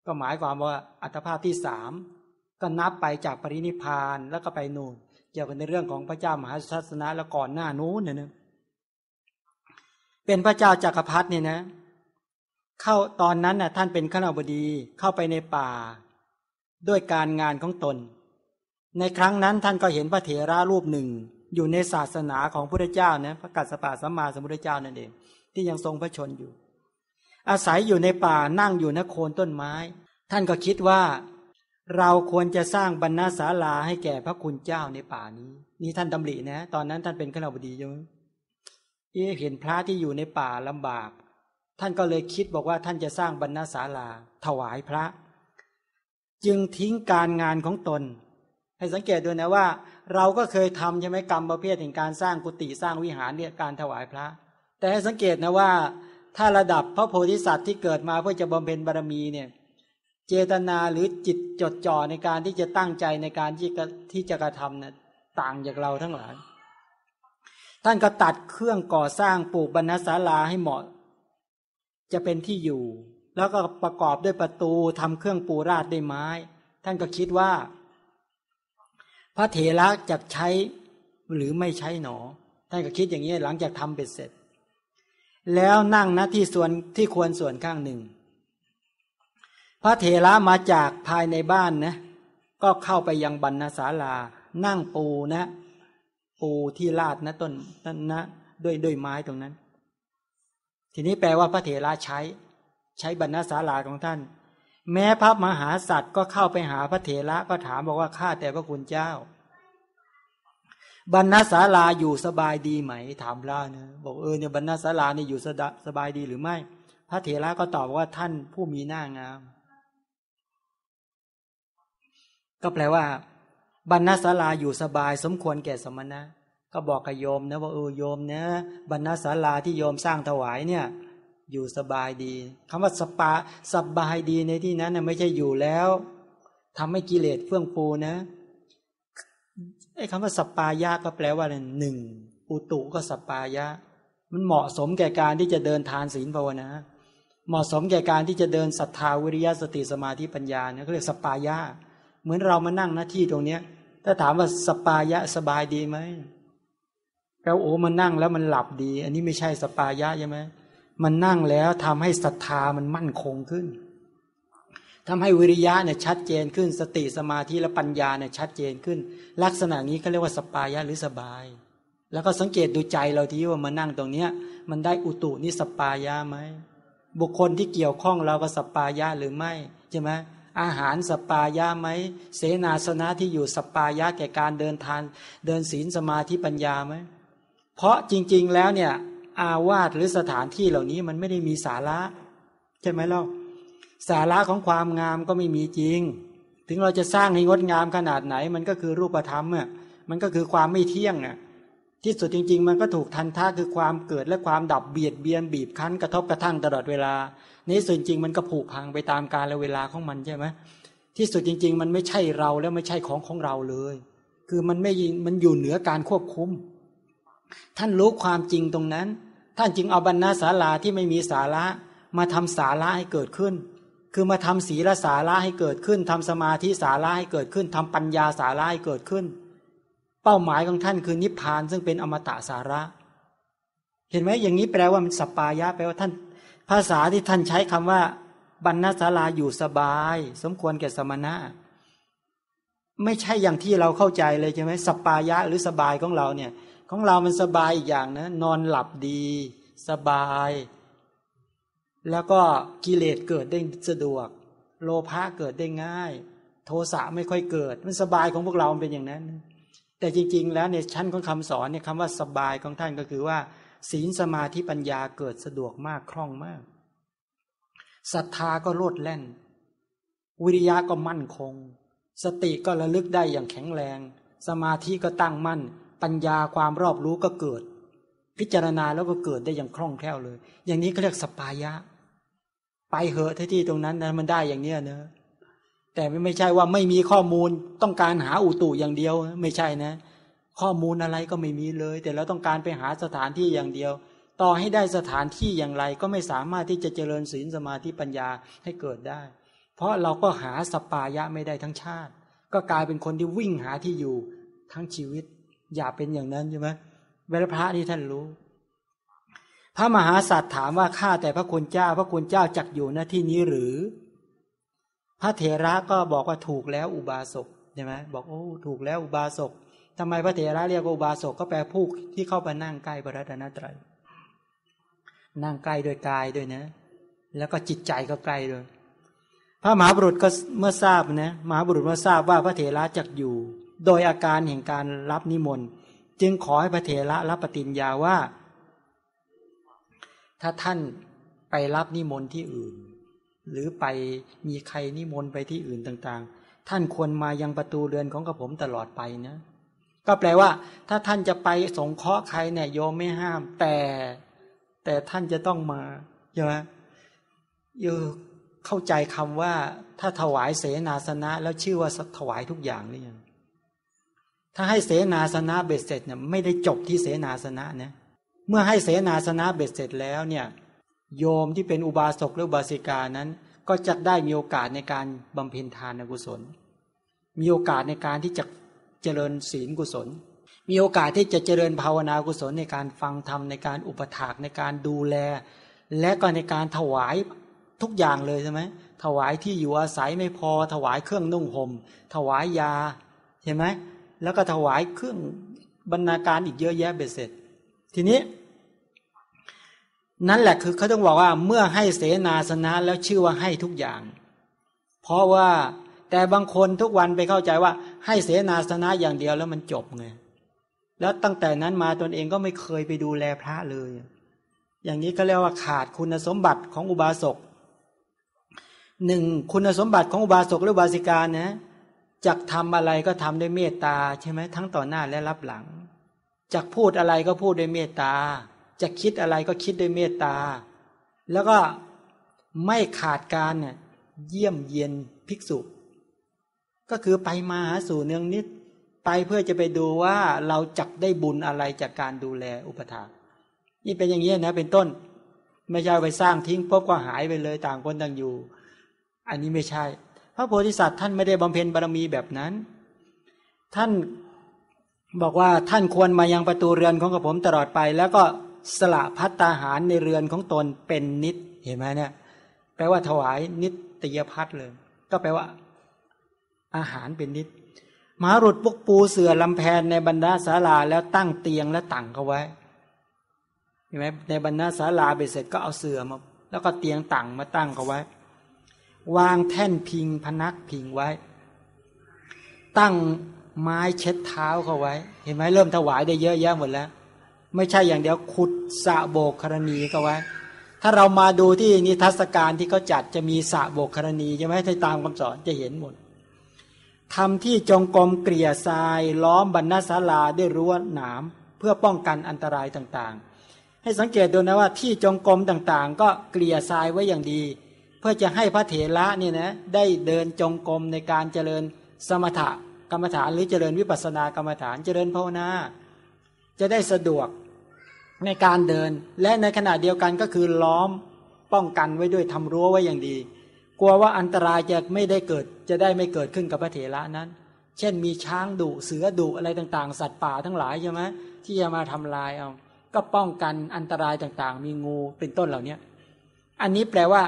ก็หมายความว่าอัตภาพที่สามก็นับไปจากปรินิพานแล้วก็ไปนู่นเกี่ยวกันในเรื่องของพระเจ้ามหาชาสนะแล้วก่อนหน้านู้นเนี่ยนะเป็นพระเจ้าจากักรพรรดิเนี่ยนะ เข้าตอนนั้นนะ่ะท่านเป็นข้าวบดีเข้าไปในป่า ด้วยการงานของตน ในครั้งนั้นท่านก็เห็นพระเถระรูปหนึ่งอยู่ในศาสนาของพระเจ้านะ พระกัสสปะสัมมาสัมพุทธเจ้านั่นเองที่ยังทรงพระชนอยู่ อาศัยอยู่ในป่านั่งอยู่นโคนต้นไม้ ท่านก็คิดว่า เราควรจะสร้างบรรณาศาลาให้แก่พระคุณเจ้าในป่านี้ นี่ท่านดำรินะ ตอนนั้นท่านเป็นขาบดีอยู่เอ๊เห็นพระที่อยู่ในป่าลำบาก ท่านก็เลยคิดบอกว่าท่านจะสร้างบรรณาศาลาถวายพระ จึงทิ้งการงานของตน ให้สังเกตดูนะว่าเราก็เคยทำใช่ไหมกรรมประเภทแห่งการสร้างกุฏิสร้างวิหารเนี่ยการถวายพระ แต่ให้สังเกตนะว่า ถ้าระดับพระโพธิสัตว์ที่เกิดมาเพื่อจะบำเพ็ญบารมีเนี่ย เจตนาหรือจิตจดจ่อในการที่จะตั้งใจในการที่ที่จะกระทำเนี่ยต่างจากเราทั้งหลาย ท่านก็ตัดเครื่องก่อสร้างปลูกบรรณศาลาให้เหมาะ จะเป็นที่อยู่ แล้วก็ประกอบด้วยประตูทำเครื่องปูราดด้วยไม้ ท่านก็คิดว่าพระเถระจะใช้หรือไม่ใช้หนอท่านก็คิดอย่างนี้หลังจากทำไเ็ดเสร็จ แล้วนั่งนะที่ส่วนที่ควรส่วนข้างหนึ่ง พระเถระมาจากภายในบ้านนะ ก็เข้าไปยังบรรณศาลา นั่งปูนะปูที่ลาดนะต้นนั้นนะ ด้วยด้วยไม้ตรงนั้น ทีนี้แปลว่าพระเถระใช้ ใช้บรรณศาลาของท่านแม้พระมหาสัตว์ก็เข้าไปหาพระเถระก็ถามบอกว่าข้าแต่พระคุณเจ้า บรรณศาลาอยู่สบายดีไหม ถามพระนะบอกเออเนี่ยบรรณศาลาเนี่ยอยู่สบายดีหรือไม่ พระเถระก็ตอบว่าท่านผู้มีหน้างาม ก็แปลว่า บรรณศาลาอยู่สบาย สมควรแก่สมณะก็บอกกับโยมนะว่าเออโยมนะบรรณศาลาที่โยมสร้างถวายเนี่ยอยู่สบายดี คำว่าสปาสบายดีในที่นั้นนยไม่ใช่อยู่แล้ว ทำให้กิเลสเฟื่องฟูนะไอ้คำว่าสปายะก็แปลว่าหนึ่งอุตุก็สปายะมันเหมาะสมแก่การที่จะเดินทานศีลภาวนาเหมาะสมแก่การที่จะเดินศรัทธาวิริยะสติสมาธิปัญญาเนี่ยเขาเรียกสปายะเหมือนเรามานั่งหน้าที่ตรงเนี้ยถ้าถามว่าสปายะ สบายดีไหมเราโอ้มันนั่งแล้วมันหลับดี อันนี้ไม่ใช่สปายะใช่ไหมมันนั่งแล้วทำให้ศรัทธามันมั่นคงขึ้น ทำให้วิริยะเนี่ยชัดเจนขึ้นสติสมาธิและปัญญาเนี่ยชัดเจนขึ้น ลักษณะนี้เขาเรียกว่าสปายะหรือสบาย แล้วก็สังเกตดูใจเราที่ว่ามานั่งตรงเนี้ย มันได้อุตุนี่สปายะไหมบุคคลที่เกี่ยวข้องเราก็สปายะหรือไม่ใช่ไหมอาหารสปายะไหมเสนาสนะที่อยู่สปายะแก่การเดินทางเดินศีลสมาธิปัญญาไหมเพราะจริงๆแล้วเนี่ยอาวาสหรือสถานที่เหล่านี้มันไม่ได้มีสาระ ใช่ไหมเล่าสาระของความงามก็ไม่มีจริง ถึงเราจะสร้างให้งดงามขนาดไหน มันก็คือรูปธรรมอ่ะมันก็คือความไม่เที่ยงอ่ะที่สุดจริง ๆ มันก็ถูกทันท่าคือความเกิดและความดับเบียดเบียนบีบคั้นกระทบกระทั่งตลอดเวลา ในส่วนจริงมันก็ผูกพังไปตามกาลเวลาของมันใช่ไหมที่สุดจริงๆมันไม่ใช่เราแล้วไม่ใช่ของของเราเลย คือมันไม่มันอยู่เหนือการควบคุม ท่านรู้ความจริงตรงนั้นท่านจึงเอาบรรณาศาลาที่ไม่มีสาระ มาทำสาระให้เกิดขึ้น คือมาทำศีลสาระให้เกิดขึ้น ทำสมาธิสาระให้เกิดขึ้น ทำปัญญาสาระให้เกิดขึ้น เป้าหมายของท่านคือนิพพานซึ่งเป็นอมตะสาระ เห็นไหมอย่างนี้แปลว่ามันสปายะแปลว่าท่านภาษาที่ท่านใช้คำว่า บรรณาศาลาอยู่สบาย สมควรแก่สมณะ ไม่ใช่อย่างที่เราเข้าใจเลยใช่ไหมสปายะหรือสบายของเราเนี่ยของเรามันสบายอีกอย่างนะ นอนหลับดี สบาย แล้วก็กิเลสเกิดได้สะดวก โลภะเกิดได้ง่าย โทสะไม่ค่อยเกิด มันสบายของพวกเราเป็นอย่างนั้น แต่จริง ๆ แล้วในชั้นของคำสอนเนี่ยคำว่าสบายของท่านก็คือว่าศีลสมาธิปัญญาเกิดสะดวกมาก คล่องมาก ศรัทธาก็โลดแล่น วิริยะก็มั่นคง สติก็ระลึกได้อย่างแข็งแรง สมาธิก็ตั้งมั่นปัญญาความรอบรู้ก็เกิด พิจารณาแล้วก็เกิดได้อย่างคล่องแคล่วเลย อย่างนี้เขาเรียกสปายะ ไปเหอะที่ตรงนั้นนะมันได้อย่างเนี้ยเนอะแต่ไม่ใช่ว่าไม่มีข้อมูลต้องการหาอุตุอย่างเดียว ไม่ใช่นะ ข้อมูลอะไรก็ไม่มีเลย แต่เราต้องการไปหาสถานที่อย่างเดียว ต่อให้ได้สถานที่อย่างไรก็ไม่สามารถที่จะเจริญศีลสมาธิปัญญาให้เกิดได้ เพราะเราก็หาสปายะไม่ได้ทั้งชาติ ก็กลายเป็นคนที่วิ่งหาที่อยู่ทั้งชีวิตอย่าเป็นอย่างนั้นใช่ไหมเวลาพระนี่ท่านรู้ พระมหาสัตว์ถามว่าข้าแต่พระคุณเจ้า พระคุณเจ้าจักอยู่หน้าที่นี้หรือ พระเถระก็บอกว่าถูกแล้วอุบาสกใช่ไหมบอกโอ้ ถูกแล้ว อุบาสกทำไมพระเถระเรียกว่าอุบาสกก็แปลผู้ที่เข้าไปนั่งใกล้พระรัตนตรัยนั่งใกล้โดยกายด้วยนะ แล้วก็จิตใจก็ใกล้ด้วย พระมหาบุรุษก็เมื่อทราบนะมหาบุรุษเมื่อทราบว่าพระเถระจักอยู่โดยอาการแห่งการรับนิมนต์ จึงขอให้พระเถระรับปฏิญญาว่า ถ้าท่านไปรับนิมนต์ที่อื่น หรือไปมีใครนิมนต์ไปที่อื่นต่าง ๆ ท่านควรมายังประตูเรือนของกระผมตลอดไปนะ ก็แปลว่า ถ้าท่านจะไปสงเคราะห์ใครเนี่ยโยมไม่ห้าม แต่ แต่ท่านจะต้องมาใช่ไหมยเข้าใจคำว่า ถ้าถวายเสนาสนะ แล้วชื่อว่าถวายทุกอย่างหรือยังถ้าให้เสนาสนะเบ็ดเสร็จเนี่ยไม่ได้จบที่เสนาสนะนะ เมื่อให้เสนาสนะเบ็ดเสร็จแล้วเนี่ยโยมที่เป็นอุบาสกหรืออุบาสิกานั้นก็จะได้มีโอกาสในการบำเพ็ญทานกุศล มีโอกาสในการที่จะเจริญศีลกุศล มีโอกาสที่จะเจริญภาวนากุศลในการฟังธรรมในการอุปถากในการดูแล และก็ในการถวายทุกอย่างเลยใช่ไหมถวายที่อยู่อาศัยไม่พอถวายเครื่องนุ่งหม่มถวายยาเห็นไหมแล้วก็ถวายเครื่องบรรณาการอีกเยอะแยะเบ็ดเสร็จ ทีนี้ นั่นแหละคือเขาต้องบอกว่าเมื่อให้เสนาสนะ แล้วชื่อว่าให้ทุกอย่าง เพราะว่าแต่บางคนทุกวันไปเข้าใจว่าให้เสนาสนะอย่างเดียวแล้วมันจบไงแล้วตั้งแต่นั้นมาตนเองก็ไม่เคยไปดูแลพระเลย อย่างนี้ก็เรียกว่าขาดคุณสมบัติของอุบาสกหนึ่งคุณสมบัติของอุบาสกหรืออุบาสิกานะจะททำอะไรก็ทำด้วยเมตตา ใช่ไหมทั้งต่อหน้าและรับหลังจะพูดอะไรก็พูดด้วยเมตตาจะคิดอะไรก็คิดด้วยเมตตา แล้วก็ไม่ขาดการเนี่ยเยี่ยมเยียนภิกษุ ก็คือไปมาหาสู่เนืองนิด ไปเพื่อจะไปดูว่าเราจักได้บุญอะไรจากการดูแลอุปถานี่เป็นอย่างนี้นะเป็นต้น ไม่ใช่ไปสร้างทิ้งปุ๊บก็หายไปเลยต่างคนต่างอยู่ อันนี้ไม่ใช่พระโพธิสัตว์ท่านไม่ได้บำเพ็ญบารมีแบบนั้น ท่านบอกว่าท่านควรมายังประตูเรือนของกระผมตลอดไป แล้วก็สละพัตตาหารในเรือนของตนเป็นนิด เห็นไหมเนี่ย แปลว่าถวายนิตยพัตเลย ก็แปลว่า อาหารเป็นนิดมารุดปุกปูเสือลำแพนในบรรดาศาลาแล้วตั้งเตียงและตั้งเขาไว้ เห็นไหมในบรรดาศาลาเบเสร็จก็เอาเสือมาแล้วก็เตียงตั้งมาตั้งเขาไว้วางแท่นพิงพนักพิงไว้ ตั้งไม้เช็ดเท้าเขาไว้ เห็นไหมเริ่มถวายได้เยอะแยะหมดแล้ว ไม่ใช่อย่างเดียวขุดสะโบกครณีก็ไว้ ถ้าเรามาดูที่นิทรรศการที่เขาจัดจะมีสะโบกครณีใช่ไหมถ้าตามคำสอนจะเห็นหมด ทำที่จงกรมเกลี่ยทรายล้อมบรรณศาลาด้วยรั้วหนามเพื่อป้องกันอันตรายต่าง ๆ ให้สังเกตดูนะว่าที่จงกรมต่างๆ ก็เกลี่ยทรายไว้อย่างดีเพื่อจะให้พระเถระเนี่ยนะได้เดินจงกรมในการเจริญสมถะกรรมฐานหรือเจริญวิปัสสนากรรมฐานเจริญภาวนาจะได้สะดวกในการเดินและในขณะเดียวกันก็คือล้อมป้องกันไว้ด้วยทำรั้วไว้อย่างดี กลัวว่าอันตรายจะไม่ได้เกิดจะได้ไม่เกิดขึ้นกับพระเถระนั้น เช่นมีช้างดุเสือดุอะไรต่างๆ สัตว์ป่าทั้งหลายใช่ไหมที่จะมาทำลายเอาก็ป้องกันอันตรายต่างๆ มีงูเป็นต้นเหล่าเนี้อันนี้แปลว่า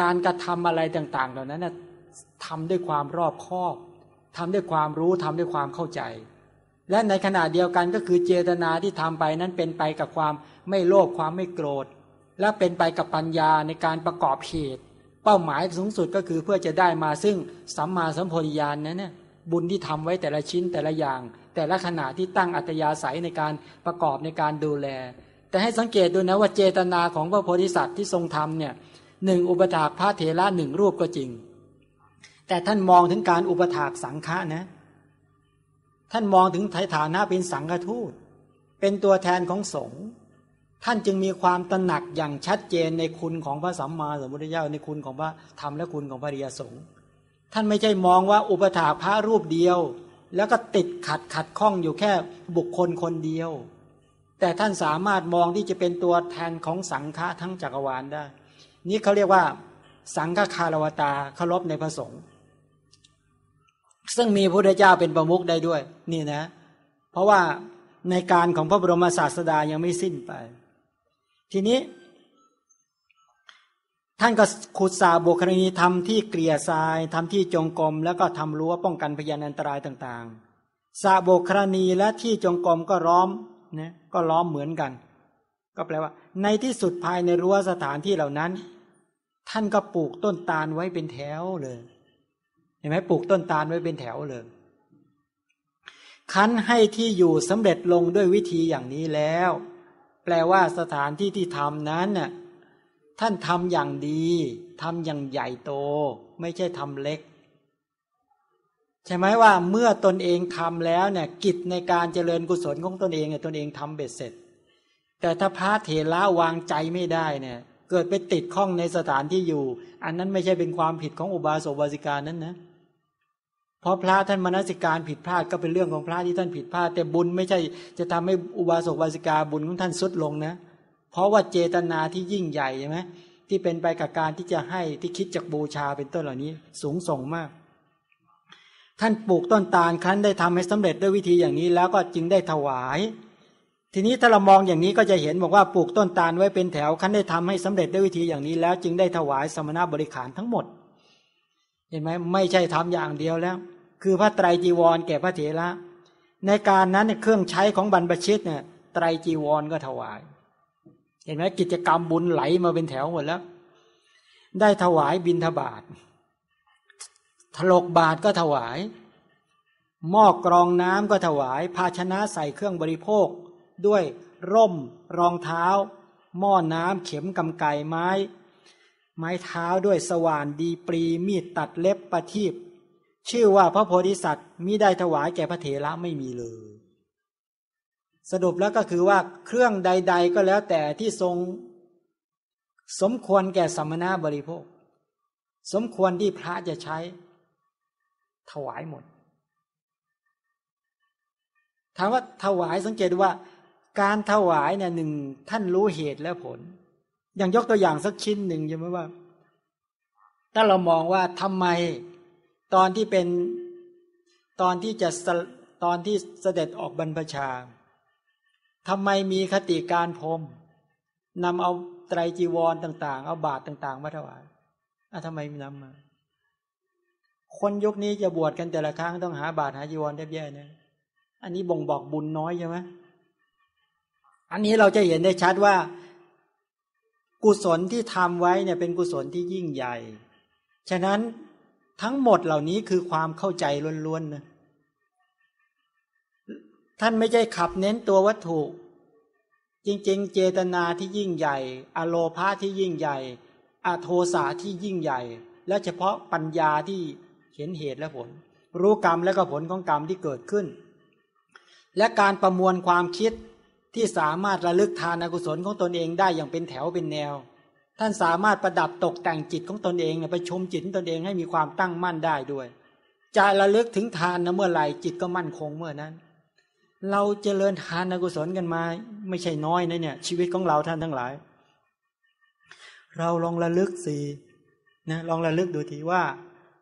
การกระทำอะไรต่างๆ เหล่านั้นนะทำด้วยความรอบคอบ ทำด้วยความรู้ทำด้วยความเข้าใจ และในขณะเดียวกันก็คือเจตนาที่ทำไปนั้นเป็นไปกับความไม่โลภความไม่โกรธ และเป็นไปกับปัญญาในการประกอบเหตุเป้าหมายสูงสุดก็คือเพื่อจะได้มาซึ่งสัมมาสัมโพธิญาณนั้นเนี่ยบุญที่ทำไว้แต่ละชิ้นแต่ละอย่าง แต่ละขณะที่ตั้งอัตยาศัยในการประกอบในการดูแล แต่ให้สังเกตดูนะว่าเจตนาของพระโพธิสัตว์ที่ทรงทำเนี่ยหนึ่งอุปถากพระเถระหนึ่งรูปก็จริง แต่ท่านมองถึงการอุปถากสังฆะนะ ท่านมองถึงไถฐานะเป็นสังฆทูต เป็นตัวแทนของสงฆ์ ท่านจึงมีความตระหนักอย่างชัดเจนในคุณของพระสัมมาสัมพุทธเจ้าในคุณของพระธรรมและคุณของพระริยสงฆ์ ท่านไม่ใช่มองว่าอุปถากพระรูปเดียว แล้วก็ติดขัดขัดข้องอยู่แค่บุคคลคนเดียว แต่ท่านสามารถมองที่จะเป็นตัวแทนของสังฆะทั้งจักรวาลได้นี่เขาเรียกว่าสังฆคารวตาเคารพในพระสงฆ์ซึ่งมีพระพุทธเจ้าเป็นประมุขได้ด้วย นี่นะ เพราะว่าในการของพระบรมศาสดายังไม่สิ้นไป ทีนี้ ท่านก็ขุดสาบุคลีทำที่เกลี่ยทรายทำที่จงกรมแล้วก็ทำรั้วป้องกันพยานอันตรายต่าง ๆ สาบุคลีและที่จงกรมก็ล้อมนะก็ล้อมเหมือนกันก็แปลว่า ในที่สุดภายในรั้วสถานที่เหล่านั้น ท่านก็ปลูกต้นตาลไว้เป็นแถวเลยเห็นไหมปลูกต้นตาลไว้เป็นแถวเลยคันให้ที่อยู่สำเร็จลงด้วยวิธีอย่างนี้แล้ว แปลว่าสถานที่ที่ทำนั้นน่ะท่านทำอย่างดี ทำอย่างใหญ่โต ไม่ใช่ทำเล็ก ใช่ไหมว่าเมื่อตนเองทำแล้วเนี่ยกิจในการเจริญกุศลของตนเองเนี่ยตนเองทำเบ็ดเสร็จแต่ถ้าพระเถระวางใจไม่ได้เนี่ย เกิดไปติดข้องในสถานที่อยู่ อันนั้นไม่ใช่เป็นความผิดของอุบาสกบาสิกานั้นนะ เพราะพระท่านมนสิการผิดพลาดก็เป็นเรื่องของพระที่ท่านผิดพลาด แต่บุญไม่ใช่จะทำให้อุบาสกบาสิกาบุญของท่านสุดลงนะ เพราะว่าเจตนาที่ยิ่งใหญ่ใช่ไหมที่เป็นไปกับการที่จะให้ที่คิดจากบูชาเป็นต้นเหล่านี้ สูงส่งมาก ท่านปลูกต้นตาลคั้นได้ทำให้สำเร็จด้วยวิธีอย่างนี้แล้วก็จึงได้ถวายทีนี้ถ้าเรามองอย่างนี้ก็จะเห็นบอกว่าปลูกต้นตาลไว้เป็นแถวขั้นได้ทำให้สำเร็จด้วยวิธีอย่างนี้แล้ว จึงได้ถวายสมณบริขารทั้งหมด เห็นไหมไม่ใช่ทำอย่างเดียวแล้ว คือพระไตรจีวรแก่พระเถระในการนั้นเครื่องใช้ของบรรพชิตเนี่ยไตรจีวรก็ถวาย เห็นไหมกิจกรรมบุญไหลมาเป็นแถวหมดแล้ว ได้ถวายบินทบาทถลกบาทก็ถวายหม้อกรองน้ำก็ถวาย ภาชนะใส่เครื่องบริโภคด้วยร่ม รองเท้า หม้อน้ำเข็มกำไก่ไม้ ไม้เท้าด้วยสว่านดีปรีมีดตัดเล็บประทีปชื่อว่าพระโพธิสัตว์มิได้ถวายแก่พระเถระไม่มีเลยสรุปแล้วก็คือว่าเครื่องใดๆก็แล้วแต่ที่ทรง สมควรแก่สมณะบริโภค สมควรที่พระจะใช้ ถวายหมดถามว่าถวายสังเกตว่าการถวายเนี่ยหนึ่งท่านรู้เหตุและผล อย่างยกตัวอย่าง สักชิ้นหนึ่งใช่ไหมว่า ถ้าเรามองว่าทำไมตอนที่เป็นตอนที่จะตอนที่เสด็จออกบรรพชา ทำไมมีคติการพรมนำเอา ไตรจีวรต่าง ๆ เอาบาตรต่างๆมาถวายอ่ะทำไมมีนำมา คน ยก นี้จะบวชกันแต่ละ ครั้งต้องหาบาตรหาจีวรแดบแย่นะอันนี้บ่งบอกบุญน้อยใช่ไหมอันนี้เราจะเห็นได้ชัดว่ากุศลที่ทำไว้เนี่ยเป็นกุศลที่ยิ่งใหญ่ ฉะนั้นทั้งหมดเหล่านี้คือความเข้าใจล้วนๆนะ ท่านไม่ใช่ขับเน้นตัววัตถุ จริงๆ เจตนาที่ยิ่งใหญ่ อโลภาที่ยิ่งใหญ่ อโทสาที่ยิ่งใหญ่ และเฉพาะปัญญาที่เห็นเหตุและผล รู้กรรมและก็ผลของกรรมที่เกิดขึ้น และการประมวลความคิดที่สามารถระลึกทานอกุศลของตนเองได้อย่างเป็นแถวเป็นแนว ท่านสามารถประดับตกแต่งจิตของตนเอง ไปชมจิตตนเองให้มีความตั้งมั่นได้ด้วย จะระลึกถึงทานนะเมื่อไหร่จิตก็มั่นคงเมื่อนั้น เราเจริญทานอกุศลกันมาไม่ใช่น้อยนะเนี่ย ชีวิตของเราท่านทั้งหลาย เราลองระลึกสีนะลองระลึกดูทีว่า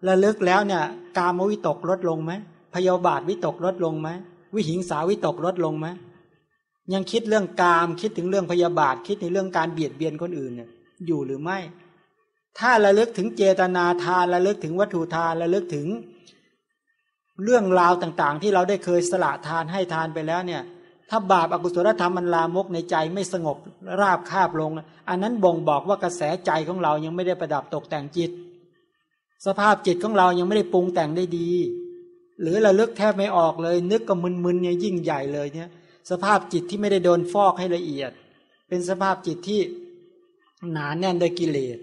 ระลึกแล้วเนี่ยกามวิตกลดลงไหมพยาบาทวิตกลดลงไหมวิหิงสาวิตกลดลงไหมยังคิดเรื่องกามคิดถึงเรื่องพยาบาท คิดในเรื่องการเบียดเบียนคนอื่นเนี่ยอยู่หรือไม่ ถ้าระลึกถึงเจตนาทานระลึกถึงวัตถุทานระลึกถึงเรื่องราวต่างๆที่เราได้เคยสละทานให้ทานไปแล้วเนี่ย ถ้าบาปอากุศลธรรมมันลามกในใจไม่สงบราบคาบลง อันนั้นบ่งบอกว่ากระแสใจของเรายังไม่ได้ประดับตกแต่งจิต สภาพจิตของเรายังไม่ได้ปรุงแต่งได้ดี หรือระลึกแทบไม่ออกเลย นึกก็มึนๆเนี่ยยิ่งใหญ่เลยเนี่ยสภาพจิตที่ไม่ได้โดนฟอกให้ละเอียด เป็นสภาพจิตที่หนานแน่นด้วยกิเลส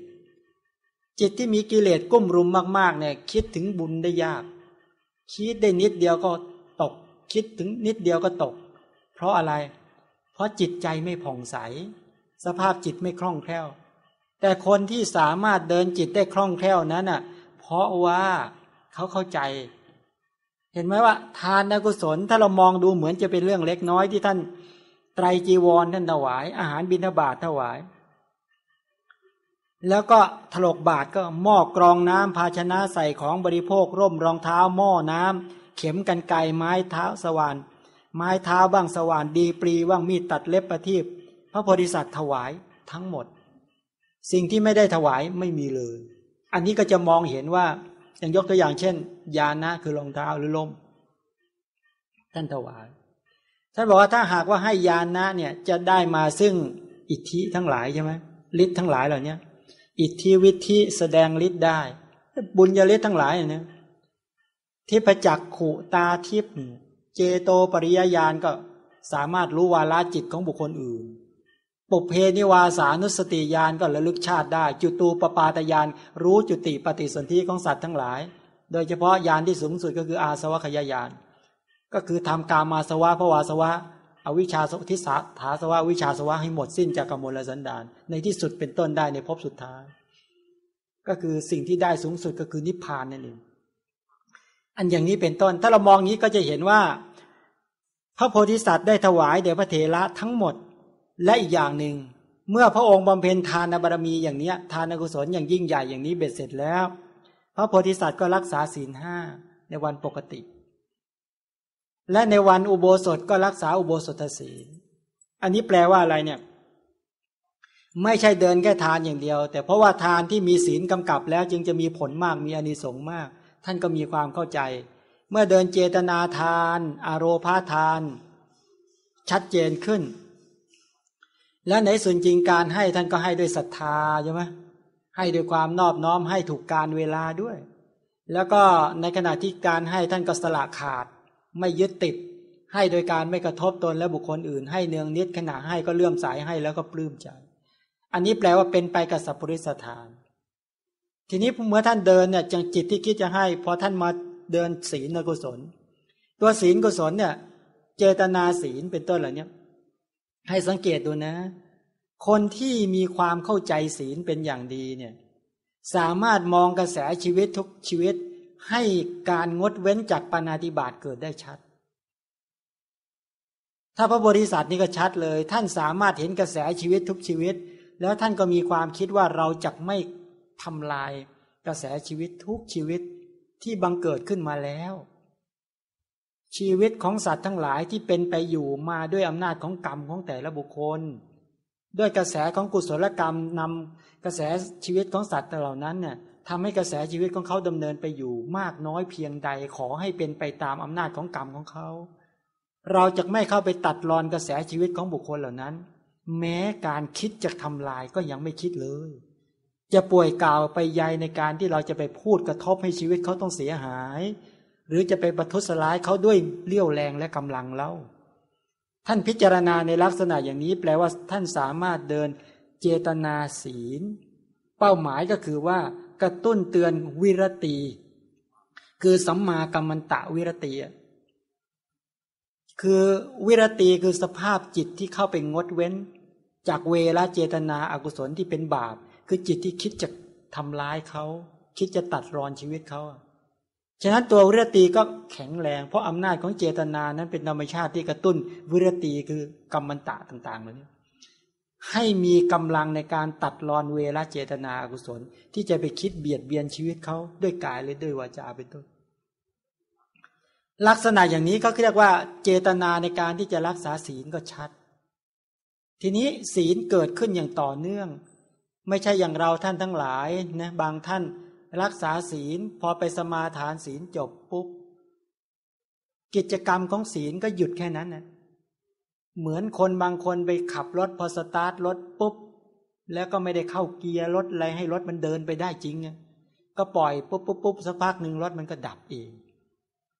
จิตที่มีกิเลสกุ้มรุมมากๆเนี่ยคิดถึงบุญได้ยาก คิดได้นิดเดียวก็ตก คิดถึงนิดเดียวก็ตก เพราะอะไร เพราะจิตใจไม่ผ่องใส สภาพจิตไม่คล่องแคล่ว แต่คนที่สามารถเดินจิตได้คล่องแคล่วนั้นน่ะ เพราะว่าเขาเข้าใจเห็นไหมว่าทานนกุศลถ้าเรามองดูเหมือนจะเป็นเรื่องเล็กน้อยที่ท่าน ไตรจีวรท่านถวาย อาหารบิณฑบาตถวาย แล้วก็ถลกบาทก็หม้อกรองน้ำภาชนะใส่ของบริโภคร่มรองเท้าหม้อน้ำ เข็มกันไกไม้เท้าสว่านไม้เท้าบ้างสว่านดีปรีบ่างมีดตัดเล็บประทีปพระโพธิสัตว์ถวายทั้งหมด สิ่งที่ไม่ได้ถวายไม่มีเลย อันนี้ก็จะมองเห็นว่าอย่างยกตัวอย่างเช่นยานะคือรองเท้าหรือล่มท่านถวายท่านบอกว่าถ้าหากว่าให้ยานะเนี่ยจะได้มาซึ่งอิทธิทั้งหลาย ใช่ไหมฤทธิ์ทั้งหลายเหล่านี้อิทธิวิธิแสดงฤทธิ์ได้บุญญาฤทธิ์ทั้งหลายเนี่ยทิพจักขุตาทิพเจโตปริยญาณก็สามารถรู้วาลาจิตของบุคคลอื่นปุเพนิวาสานุสติยานก็ระลึกชาติได้ จุตูปปาตยานรู้ จุติ ปฏิสนธิของสัตว์ทั้งหลาย โดยเฉพาะยานที่สูงสุดก็คืออาสวะขยายานก็คือทำกามาสวะภวาสวะ อวิชชาทิสาถาสวะวิชาสวะให้หมดสิ้นจากกมลสันดานในที่สุดเป็นต้นได้ในภพสุดท้าย ก็คือสิ่งที่ได้สูงสุดก็คือนิพพานนั่นเองอันอย่างนี้เป็นต้น ถ้าเรามองนี้ก็จะเห็นว่า พระโพธิสัตว์ได้ถวายเดี๋ยวพระเถระทั้งหมดและอีกอย่างหนึ่งเมื่อพระองค์บำเพ็ญทานบารมีอย่างเนี้ย ทานกุศลอย่างยิ่งใหญ่อย่างนี้เบ็ดเสร็จแล้ว พระโพธิสัตว์ก็รักษาศีลห้าในวันปกติ และในวันอุโบสถก็รักษาอุโบสถศีลอันนี้แปลว่าอะไรเนี่ย ไม่ใช่เดินแค่ทานอย่างเดียว แต่เพราะว่าทานที่มีศีลกำกับแล้วจึงจะมีผลมากมีอนิสงส์มาก ท่านก็มีความเข้าใจ เมื่อเดินเจตนาทานอารมพาทาน ชัดเจนขึ้นแล้วในส่วนจริงการให้ท่านก็ให้ด้วยศรัทธาใช่ไหมให้ด้วยความนอบน้อมให้ถูกการเวลาด้วย แล้วก็ในขณะที่การให้ท่านก็สละขาด ไม่ยึดติดให้โดยการไม่กระทบตนและบุคคลอื่น ให้เนืองนิดขณะให้ก็เลื่อมสายให้แล้วก็ปลื้มใจ อันนี้แปลว่าเป็นไปกับสัพพุริสถานทีนี้เมื่อท่านเดินเนี่ยจังจิตที่คิดจะให้พอท่านมาเดินศีลกุศล ตัวศีลกุศลเนี่ยเจตนาศีลเป็นต้นเหล่านี้ให้สังเกตดูนะ คนที่มีความเข้าใจศีลเป็นอย่างดีเนี่ย สามารถมองกระแสชีวิตทุกชีวิตให้การงดเว้นจากปานาติบาตเกิดได้ชัด ถ้าพระบริษัทนี่ก็ชัดเลย ท่านสามารถเห็นกระแสชีวิตทุกชีวิต แล้วท่านก็มีความคิดว่าเราจะไม่ทำลายกระแสชีวิตทุกชีวิตที่บังเกิดขึ้นมาแล้วชีวิตของสัตว์ทั้งหลายที่เป็นไปอยู่มาด้วยอำนาจของกรรมของแต่ละบุคคล ด้วยกระแสของกุศลกรรมนำกระแสชีวิตของสัตว์เหล่านั้นเนี่ยทำให้กระแสชีวิตของเขาดำเนินไปอยู่มากน้อยเพียงใดขอให้เป็นไปตามอำนาจของกรรมของเขา เราจะไม่เข้าไปตัดรอนกระแสชีวิตของบุคคลเหล่านั้น แม้การคิดจะทำลายก็ยังไม่คิดเลย จะป่วยกล่าวไปใยในการที่เราจะไปพูดกระทบให้ชีวิตเขาต้องเสียหายหรือจะไปประทุษร้ายเขาด้วยเลี้ยวแรงและกำลังเล่า ท่านพิจารณาในลักษณะอย่างนี้แปลว่าท่านสามารถเดินเจตนาศีล เป้าหมายก็คือว่า กระตุ้นเตือนวิรตีคือสัมมากัมมันตะวิรตีคือวิรตีคือสภาพจิตที่เข้าไปงดเว้น จากเวลาเจตนาอากุศลที่เป็นบาป คือจิตที่คิดจะทำร้ายเขาคิดจะตัดรอนชีวิตเขาฉะนั้นตัววิรตีก็แข็งแรงเพราะอำนาจของเจตนานั้นเป็นธรรมชาติที่กระตุ้น วิรตีคือกรรมันตะต่าง ๆ เหล่านี้ ให้มีกำลังในการตัดรอนเวรเจตนาอกุศลที่จะไปคิดเบียดเบียนชีวิตเขาด้วยกายหรือด้วยวาจาเป็นต้นลักษณะอย่างนี้ก็เรียกว่าเจตนาในการที่จะรักษาศีลก็ชัด ทีนี้ศีลเกิดขึ้นอย่างต่อเนื่อง ไม่ใช่อย่างเราท่านทั้งหลายนะบางท่านรักษาศีล พอไปสมาทานศีลจบปุ๊บกิจกรรมของศีลก็หยุดแค่นั้นนะเหมือนคนบางคนไปขับรถ พอสตาร์ทรถปุ๊บ แล้วก็ไม่ได้เข้าเกียร์รถอะไรให้รถมันเดินไปได้จริง ก็ปล่อยปุ๊บปุ๊บปุ๊บสักพักหนึ่งรถมันก็ดับเอง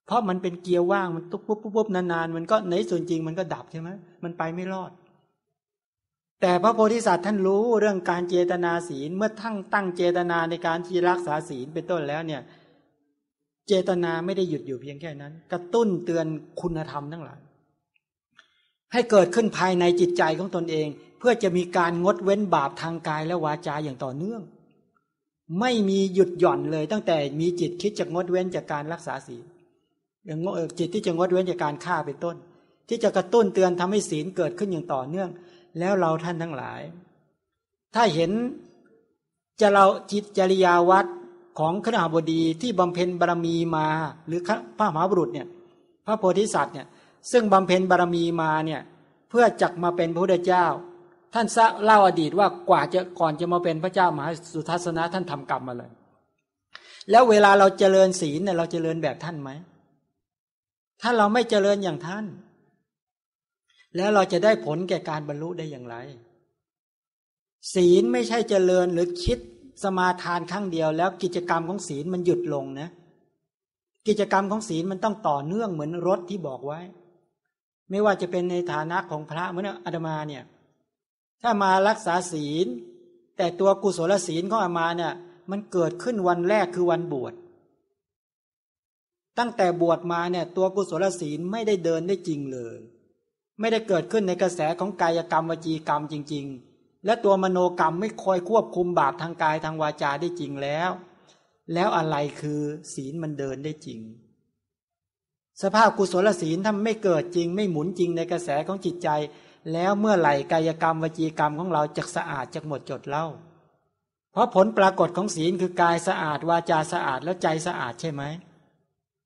เพราะมันเป็นเกียร์ว่างมันตุ๊บปุ๊บปุ๊บนานๆมันก็ในส่วนจริงมันก็ดับใช่ไหมมันไปไม่รอดแต่พระโพธิสัตว์ท่านรู้เรื่องการเจตนาศีลเมื่อทั้งตั้งเจตนาในการที่รักษาศีลเป็นต้นแล้วเนี่ย เจตนาไม่ได้หยุดอยู่เพียงแค่นั้น กระตุ้นเตือนคุณธรรมทั้งหลายให้เกิดขึ้นภายในจิตใจของตนเอง เพื่อจะมีการงดเว้นบาปทางกายและวาจาอย่างต่อเนื่อง ไม่มีหยุดหย่อนเลยตั้งแต่มีจิตคิดจะงดเว้นจากการรักษาศีลอย่างจิตที่จะงดเว้นจากการฆ่าเป็นต้น ที่จะกระตุ้นเตือนทำให้ศีลเกิดขึ้นอย่างต่อเนื่องแล้วเราท่านทั้งหลาย ถ้าเห็นจะเราจิตจริยาวัดของขณาบดีที่บำเพ็ญบารมีมาหรือพระมหาบุรุษเนี่ย พระโพธิสัตว์เนี่ย ซึ่งบำเพ็ญบารมีมาเนี่ย เพื่อจักมาเป็นพระพุทธเจ้า ท่านเล่าอดีตว่ากว่าจะก่อนจะมาเป็นพระเจ้ามหาสุทัศนะท่านทำกรรมมาเลยแล้วเวลาเราเจริญศีลเนี่ยเราเจริญแบบท่านไหม ถ้าเราไม่เจริญอย่างท่านแล้วเราจะได้ผลแก่การบรรลุได้อย่างไร ศีลไม่ใช่เจริญหรือคิดสมาทานครั้งเดียว แล้วกิจกรรมของศีลมันหยุดลงนะ กิจกรรมของศีลมันต้องต่อเนื่องเหมือนรถที่บอกไว้ ไม่ว่าจะเป็นในฐานะของพระเหมือนอาตมาเนี่ย ถ้ามารักษาศีล แต่ตัวกุศลศีลของอามาเนี่ย มันเกิดขึ้นวันแรกคือวันบวชตั้งแต่บวชมาเนี่ยตัวกุศลศีลไม่ได้เดินได้จริงเลยไม่ได้เกิดขึ้นในกระแสของกายกรรมวจีกรรมจริง ๆ และตัวมโนกรรมไม่คอยควบคุมบาปทางกายทางวาจาได้จริงแล้ว แล้วอะไรคือศีลมันเดินได้จริง สภาพกุศลศีลถ้าไม่เกิดจริง ไม่หมุนจริงในกระแสของจิตใจ แล้วเมื่อไหร่กายกรรมวจีกรรมของเราจะสะอาดจะหมดจดเล่า เพราะผลปรากฏของศีลคือ กายสะอาดวาจาสะอาดแล้วใจสะอาดใช่ไหม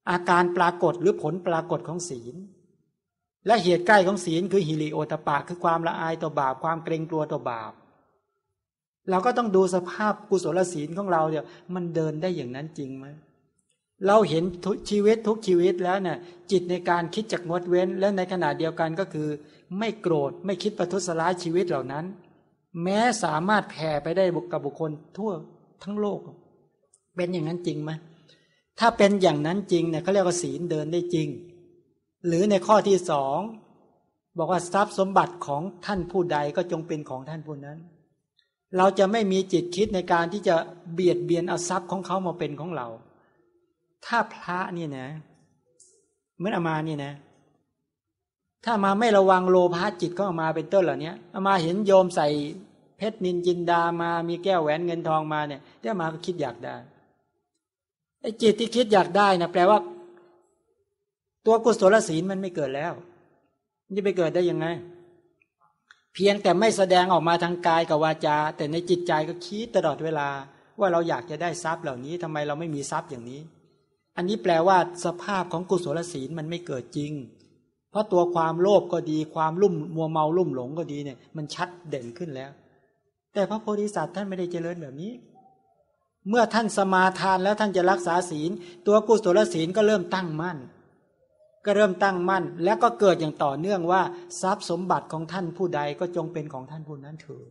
อาการปรากฏหรือผลปรากฏของศีลและเหตุใกล้ของศีลคือหิริโอตปะคือความละอายต่อบาป ความเกรงกลัวต่อบาป เราก็ต้องดูสภาพกุศลศีลของเราเนี่ยมันเดินได้อย่างนั้นจริงไหมเราเห็นชีวิตทุกชีวิตแล้วเนี่ยจิตในการคิดจากงดเว้นและในขณะเดียวกันก็คือ ไม่โกรธไม่คิดประทุษร้ายชีวิตเหล่านั้น แม้สามารถแผ่ไปได้บุกับบุคคลทั่วทั้งโลก เป็นอย่างนั้นจริงไหมถ้าเป็นอย่างนั้นจริงเนี่ยเขาเรียกว่าศีลเดินได้จริงหรือในข้อที่สองบอกว่าทรัพย์สมบัติของท่านผู้ใดก็จงเป็นของท่านผู้นั้น เราจะไม่มีจิตคิดในการที่จะเบียดเบียนเอาทรัพย์ของเขามาเป็นของเรา ถ้าพระนี่นะเหมือนอามานี่นะถ้ามาไม่ระวังโลภะจิตก็อามาเป็นต้นเหล่านี้อามาเห็นโยมใส่เพชรนินจินดามามีแก้วแหวนเงินทองมาเนี่ยเดี๋ยวมาก็คิดอยากได้ไอ้จิตที่คิดอยากได้นะแปลว่าตัวกุศลศีลมันไม่เกิดแล้วนจะไปเกิดได้ยังไง เพียงแต่ไม่แสดงออกมาทางกายกับวาจา แต่ในจิตใจก็คิดตลอดเวลา ว่าเราอยากจะได้ทรัพย์เหล่านี้ ทำไมเราไม่มีทรัพย์อย่างนี้ อันนี้แปลว่าสภาพของกุศลศีลมันไม่เกิดจริง เพราะตัวความโลภก็ดีความลุ่มมัวเมาลุ่มหลงก็ดีเนี่ย มันชัดเด่นขึ้นแล้ว แต่พระโพธิสัตว์ท่านไม่ได้เจริญแบบนี้ เมื่อท่านสมาทานแล้วท่านจะรักษาศีล ตัวกุศลศีลก็เริ่มตั้งมั่นก็เริ่มตั้งมั่นแล้วก็เกิดอย่างต่อเนื่องว่า ทรัพย์สมบัติของท่านผู้ใดก็จงเป็นของท่านผู้นั้นเถิด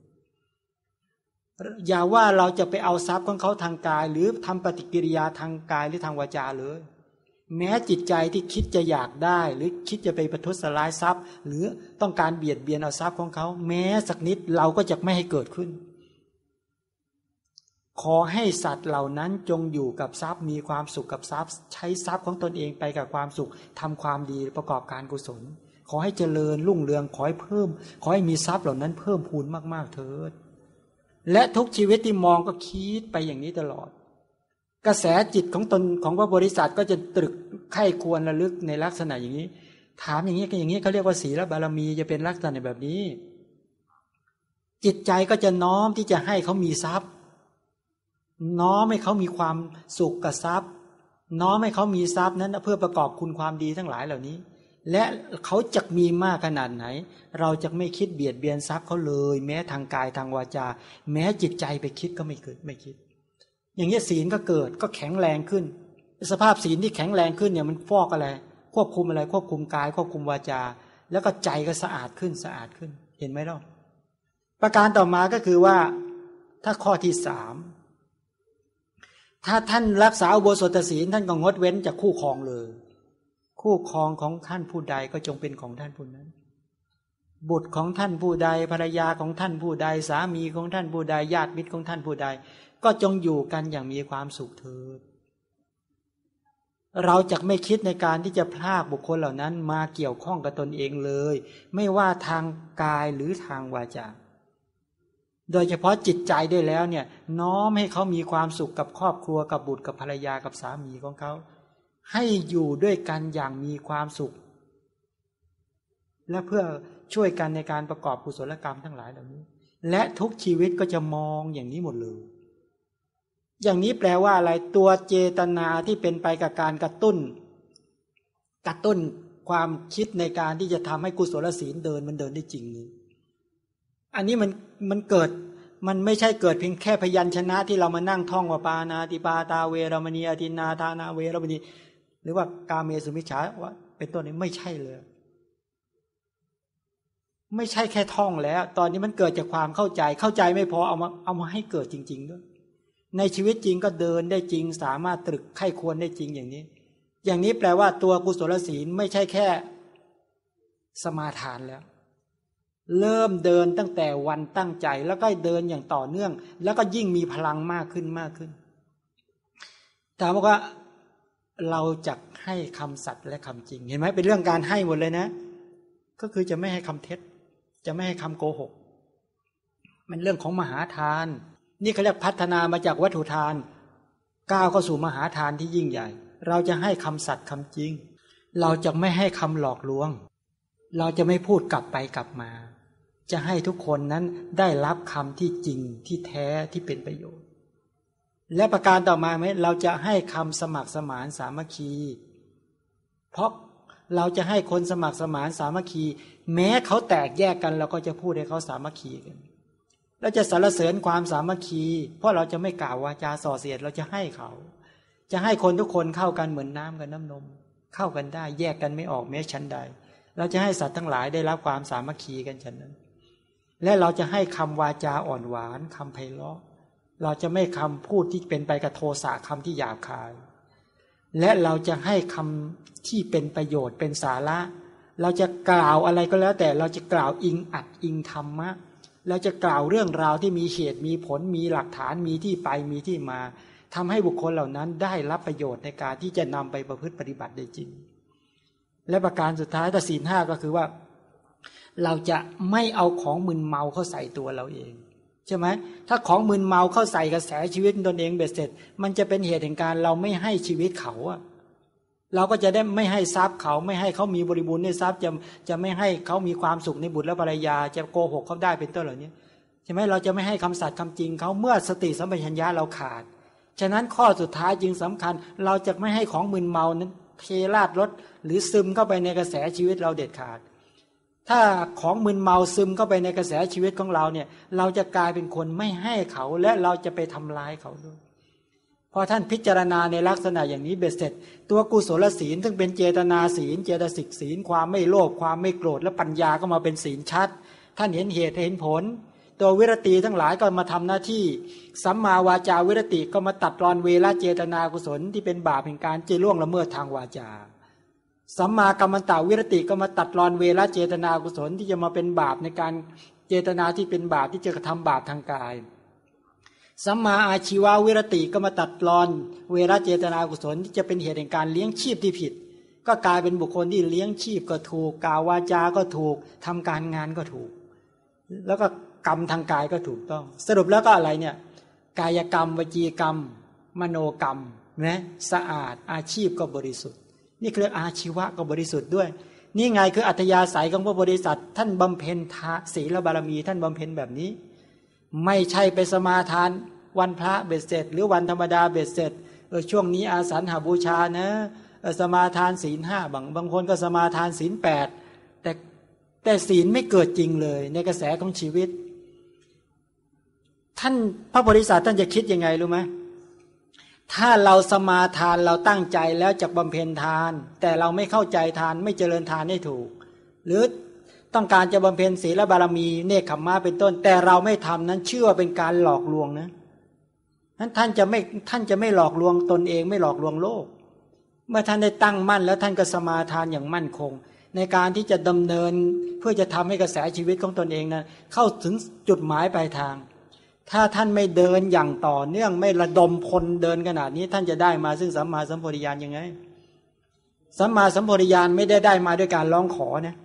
อย่าว่าเราจะไปเอาทรัพย์ของเขาทางกาย หรือทำปฏิกิริยาทางกายหรือทางวาจาเลย แม้จิตใจที่คิดจะอยากได้หรือคิดจะไปประทุษร้ายทรัพย์ หรือต้องการเบียดเบียนเอาทรัพย์ของเขา แม้สักนิดเราก็จะไม่ให้เกิดขึ้นขอให้สัตว์เหล่านั้นจงอยู่กับทรัพย์มีความสุขกับทรัพย์ ใช้ทรัพย์ของตนเองไปกับความสุข ทำความดีประกอบการกุศล ขอให้เจริญรุ่งเรืองขอให้เพิ่มขอให้มีทรัพย์เหล่านั้นเพิ่มพูนมากๆเถิด และทุกชีวิตที่มองก็คิดไปอย่างนี้ตลอด กระแสจิตของตนของพระบริษัทก็จะตรึกไข้ควรระลึกในลักษณะอย่างนี้ ถามอย่างนี้ก็อย่างนี้เขาเรียกว่าศีลบารมีจะเป็นลักษณะแบบนี้ จิตใจก็จะน้อมที่จะให้เขามีทรัพย์น้อมให้เขามีความสุขกับทรัพย์ น้อมให้เขามีทรัพย์นั้น เพื่อประกอบคุณความดีทั้งหลายเหล่านี้ และเขาจะมีมากขนาดไหน เราจะไม่คิดเบียดเบียนทรัพย์เขาเลย แม้ทางกายทางวาจา แม้จิตใจไปคิดก็ไม่เกิดไม่คิด อย่างนี้ศีลก็เกิดก็แข็งแรงขึ้น สภาพศีลที่แข็งแรงขึ้นเนี่ยมันฟอกอะไร ควบคุมอะไร ควบคุมกายควบคุมวาจา แล้วก็ใจก็สะอาดขึ้นสะอาดขึ้น เห็นไหมล่ะประการต่อมาก็คือว่าถ้าข้อที่สามถ้าท่านรักษาอุโบสถศีลท่านก็งดเว้นจากคู่ครองเลย คู่ครองของท่านผู้ใดก็จงเป็นของท่านผู้นั้น บุตรของท่านผู้ใดภรรยาของท่านผู้ใดสามีของท่านผู้ใดญาติมิตรของท่านผู้ใดก็จงอยู่กันอย่างมีความสุขเถิดเราจะไม่คิดในการที่จะพลากบุคคลเหล่านั้นมาเกี่ยวข้องกับตนเองเลย ไม่ว่าทางกายหรือทางวาจาโดยเฉพาะจิตใจได้แล้วเนี่ย น้อมให้เขามีความสุขกับครอบครัวกับบุตรกับภรรยากับสามีของเขาให้อยู่ด้วยกันอย่างมีความสุข และเพื่อช่วยกันในการประกอบกุศลกรรมทั้งหลายเหล่านี้ และทุกชีวิตก็จะมองอย่างนี้หมดเลยอย่างนี้แปลว่าอะไร ตัวเจตนาที่เป็นไปกับการกระตุ้น กระตุ้นความคิดในการที่จะทำให้กุศลศีลเดินมันเดินได้จริงนี้อันนี้มันมันเกิด มันไม่ใช่เกิดเพียงแค่พยัญชนะ ที่เรามานั่งท่องว่าปานาติปาตาเวรมณีอตินาทานาเวรมณีหรือว่ากาเมสุมิชาว่า เป็นต้นนี้ไม่ใช่เลย ไม่ใช่แค่ท่องแล้ว ตอนนี้มันเกิดจากความเข้าใจ เข้าใจไม่พอเอามาเอามาให้เกิดจริง ๆ ด้วย ในชีวิตจริงก็เดินได้จริง สามารถตรึกไข้ควรได้จริงอย่างนี้ อย่างนี้แปลว่าตัวกุศลศีลไม่ใช่แค่สมาทานแล้วเริ่มเดินตั้งแต่วันตั้งใจแล้วก็เดินอย่างต่อเนื่อง แล้วก็ยิ่งมีพลังมากขึ้นมากขึ้น ถามว่า เราจะให้คำสัตย์และคำจริง เห็นไหมเป็นเรื่องการให้หมดเลยนะ ก็คือจะไม่ให้คำเท็จ จะไม่ให้คำโกหก มันเรื่องของมหาทาน นี่เขาเรียกพัฒนามาจากวัตถุทาน ก้าวเข้าสู่มหาทานที่ยิ่งใหญ่ เราจะให้คำสัตย์คำจริง เราจะไม่ให้คำหลอกลวง เราจะไม่พูดกลับไปกลับมาจะให้ทุกคนนั้นได้รับคำที่จริงที่แท้ที่เป็นประโยชน์ และประการต่อมาไหมเราจะให้คำสมัครสมานสามัคคี เพราะเราจะให้คนสมัครสมานสามัคคี แม้เขาแตกแยกกันเราก็จะพูดให้เขาสามัคคีกัน เราจะสรรเสริญความสามัคคี เพราะเราจะไม่กล่าว วาจาส่อเสียดเราจะให้เขา จะให้คนทุกคนเข้ากันเหมือนน้ำกับน้ำนม เข้ากันได้แยกกันไม่ออกแม้ชั้นใด เราจะให้สัตว์ทั้งหลายได้รับความสามัคคีกันฉันนั้นและเราจะให้คำวาจาอ่อนหวานคำไพเราะเราจะไม่คำพูดที่เป็นไปกับโทสะคำที่หยาบคาย และเราจะให้คำที่เป็นประโยชน์เป็นสาระ เราจะกล่าวอะไรก็แล้วแต่เราจะกล่าวอิงอัดอิงธรรมะเราจะกล่าวเรื่องราวที่มีเหตุมีผลมีหลักฐานมีที่ไปมีที่มา ทำให้บุคคลเหล่านั้นได้รับประโยชน์ในการที่จะนำไปประพฤติปฏิบัติได้จริงและประการสุดท้ายแต่ศีลห้าก็คือว่าเราจะไม่เอาของมึนเมาเข้าใส่ตัวเราเองใช่ไหมถ้าของมึนเมาเข้าใส่กระแสชีวิตตนเองเบ็ดเสร็จ มันจะเป็นเหตุแห่งการเราไม่ให้ชีวิตเขาอะเราก็จะได้ไม่ให้ทรัพย์เขาไม่ให้เขามีบริบูรณ์ในทรัพย์จะจะไม่ให้เขามีความสุขในบุตรและภรรยา จะโกหกเขาได้เป็นต้นเหล่านี้ใช่ไหมเราจะไม่ให้คำสัตย์คำจริงเขาเมื่อสติสัมปชัญญะเราขาด ฉะนั้นข้อสุดท้ายจึงสำคัญ เราจะไม่ให้ของมึนเมานั้นเทราดรถหรือซึมเข้าไปในกระแสชีวิตเราเด็ดขาดถ้าของมึนเมาซึมเข้าไปในกระแสชีวิตของเราเนี่ยเราจะกลายเป็นคนไม่ให้เขาและเราจะไปทำร้ายเขาด้วยพอท่านพิจารณาในลักษณะอย่างนี้เบ็ดเสร็จ ตัวกุศลศีลซึ่งเป็นเจตนาศีล เจตสิกศีลความไม่โลภความไม่โกรธและปัญญาก็มาเป็นศีลชัด ท่านเห็นเหตุเห็นผล ตัววิรติทั้งหลายก็มาทำหน้าที่ สัมมาวาจาวิรติก็มาตัดรอนเวลาเจตนากุศลที่เป็นบาปแห่งการเจล่วงละเมิดทางวาจาสัมมากรรมตาวิรติก็มาตัดรอนเวลาเจตนากุศลที่จะมาเป็นบาปในการเจตนาที่เป็นบาป ที่จะกระทำบาปทางกายสัมมาอาชีววิรติก็มาตัดรอนเวรเจตนากุศลที่จะเป็นเหตุแห่งการเลี้ยงชีพที่ผิด ก็กลายเป็นบุคคลที่เลี้ยงชีพก็ถูกกล่าววาจา ก็ถูก ทำการงานก็ถูก แล้วก็กรรมทางกายก็ถูกต้อง สรุปแล้วก็อะไรเนี่ย กายกรรมวจีกรรม มโนกรรมนะสะอาดอาชีพก็บริสุทธิ์นี่เรียกอาชีวะก็บริสุทธิ์ด้วย นี่ไงคืออัธยาศัยของพระบริษัท ท่านบำเพ็ญทาศีลบารมี ท่านบำเพ็ญแบบนี้ ไม่ใช่ไปสมาทานวันพระเบ็ดเสร็จ หรือวันธรรมดาเบ็ดเสร็จเออช่วงนี้อาสันหาบูชานะสมาทานศีลห้าบางบางคนก็สมาทานศีลแปดแต่แต่ศีลไม่เกิดจริงเลย ในกระแสของชีวิต ท่านพระบริษัทท่านจะคิดยังไงรู้ไหมถ้าเราสมาทานเราตั้งใจแล้วจะบำเพ็ญทาน แต่เราไม่เข้าใจทานไม่เจริญทานให้ถูก หรือต้องการจะบำเพ็ญศีลบารมีเนคขมมาเป็นต้น แต่เราไม่ทำนั้นเชื่อเป็นการหลอกลวงนะนั้นท่านจะไม่ท่านจะไม่หลอกลวงตนเองไม่หลอกลวงโลก เมื่อท่านได้ตั้งมั่นแล้วท่านก็สมาทานอย่างมั่นคง ในการที่จะดำเนินเพื่อจะทำให้กระแสชีวิตของตนเองนะั้นเข้าถึงจุดหมายปลายทางถ้าท่านไม่เดินอย่างต่อ เนื่องไม่ระดมพลเดินขนาดนี้ ท่านจะได้มาซึ่งสัมมาสัมโพธิญาณยังไงสัมมาสัมโพธิญาณไม่ได้ได้มาด้วยการร้องขอเนี่ย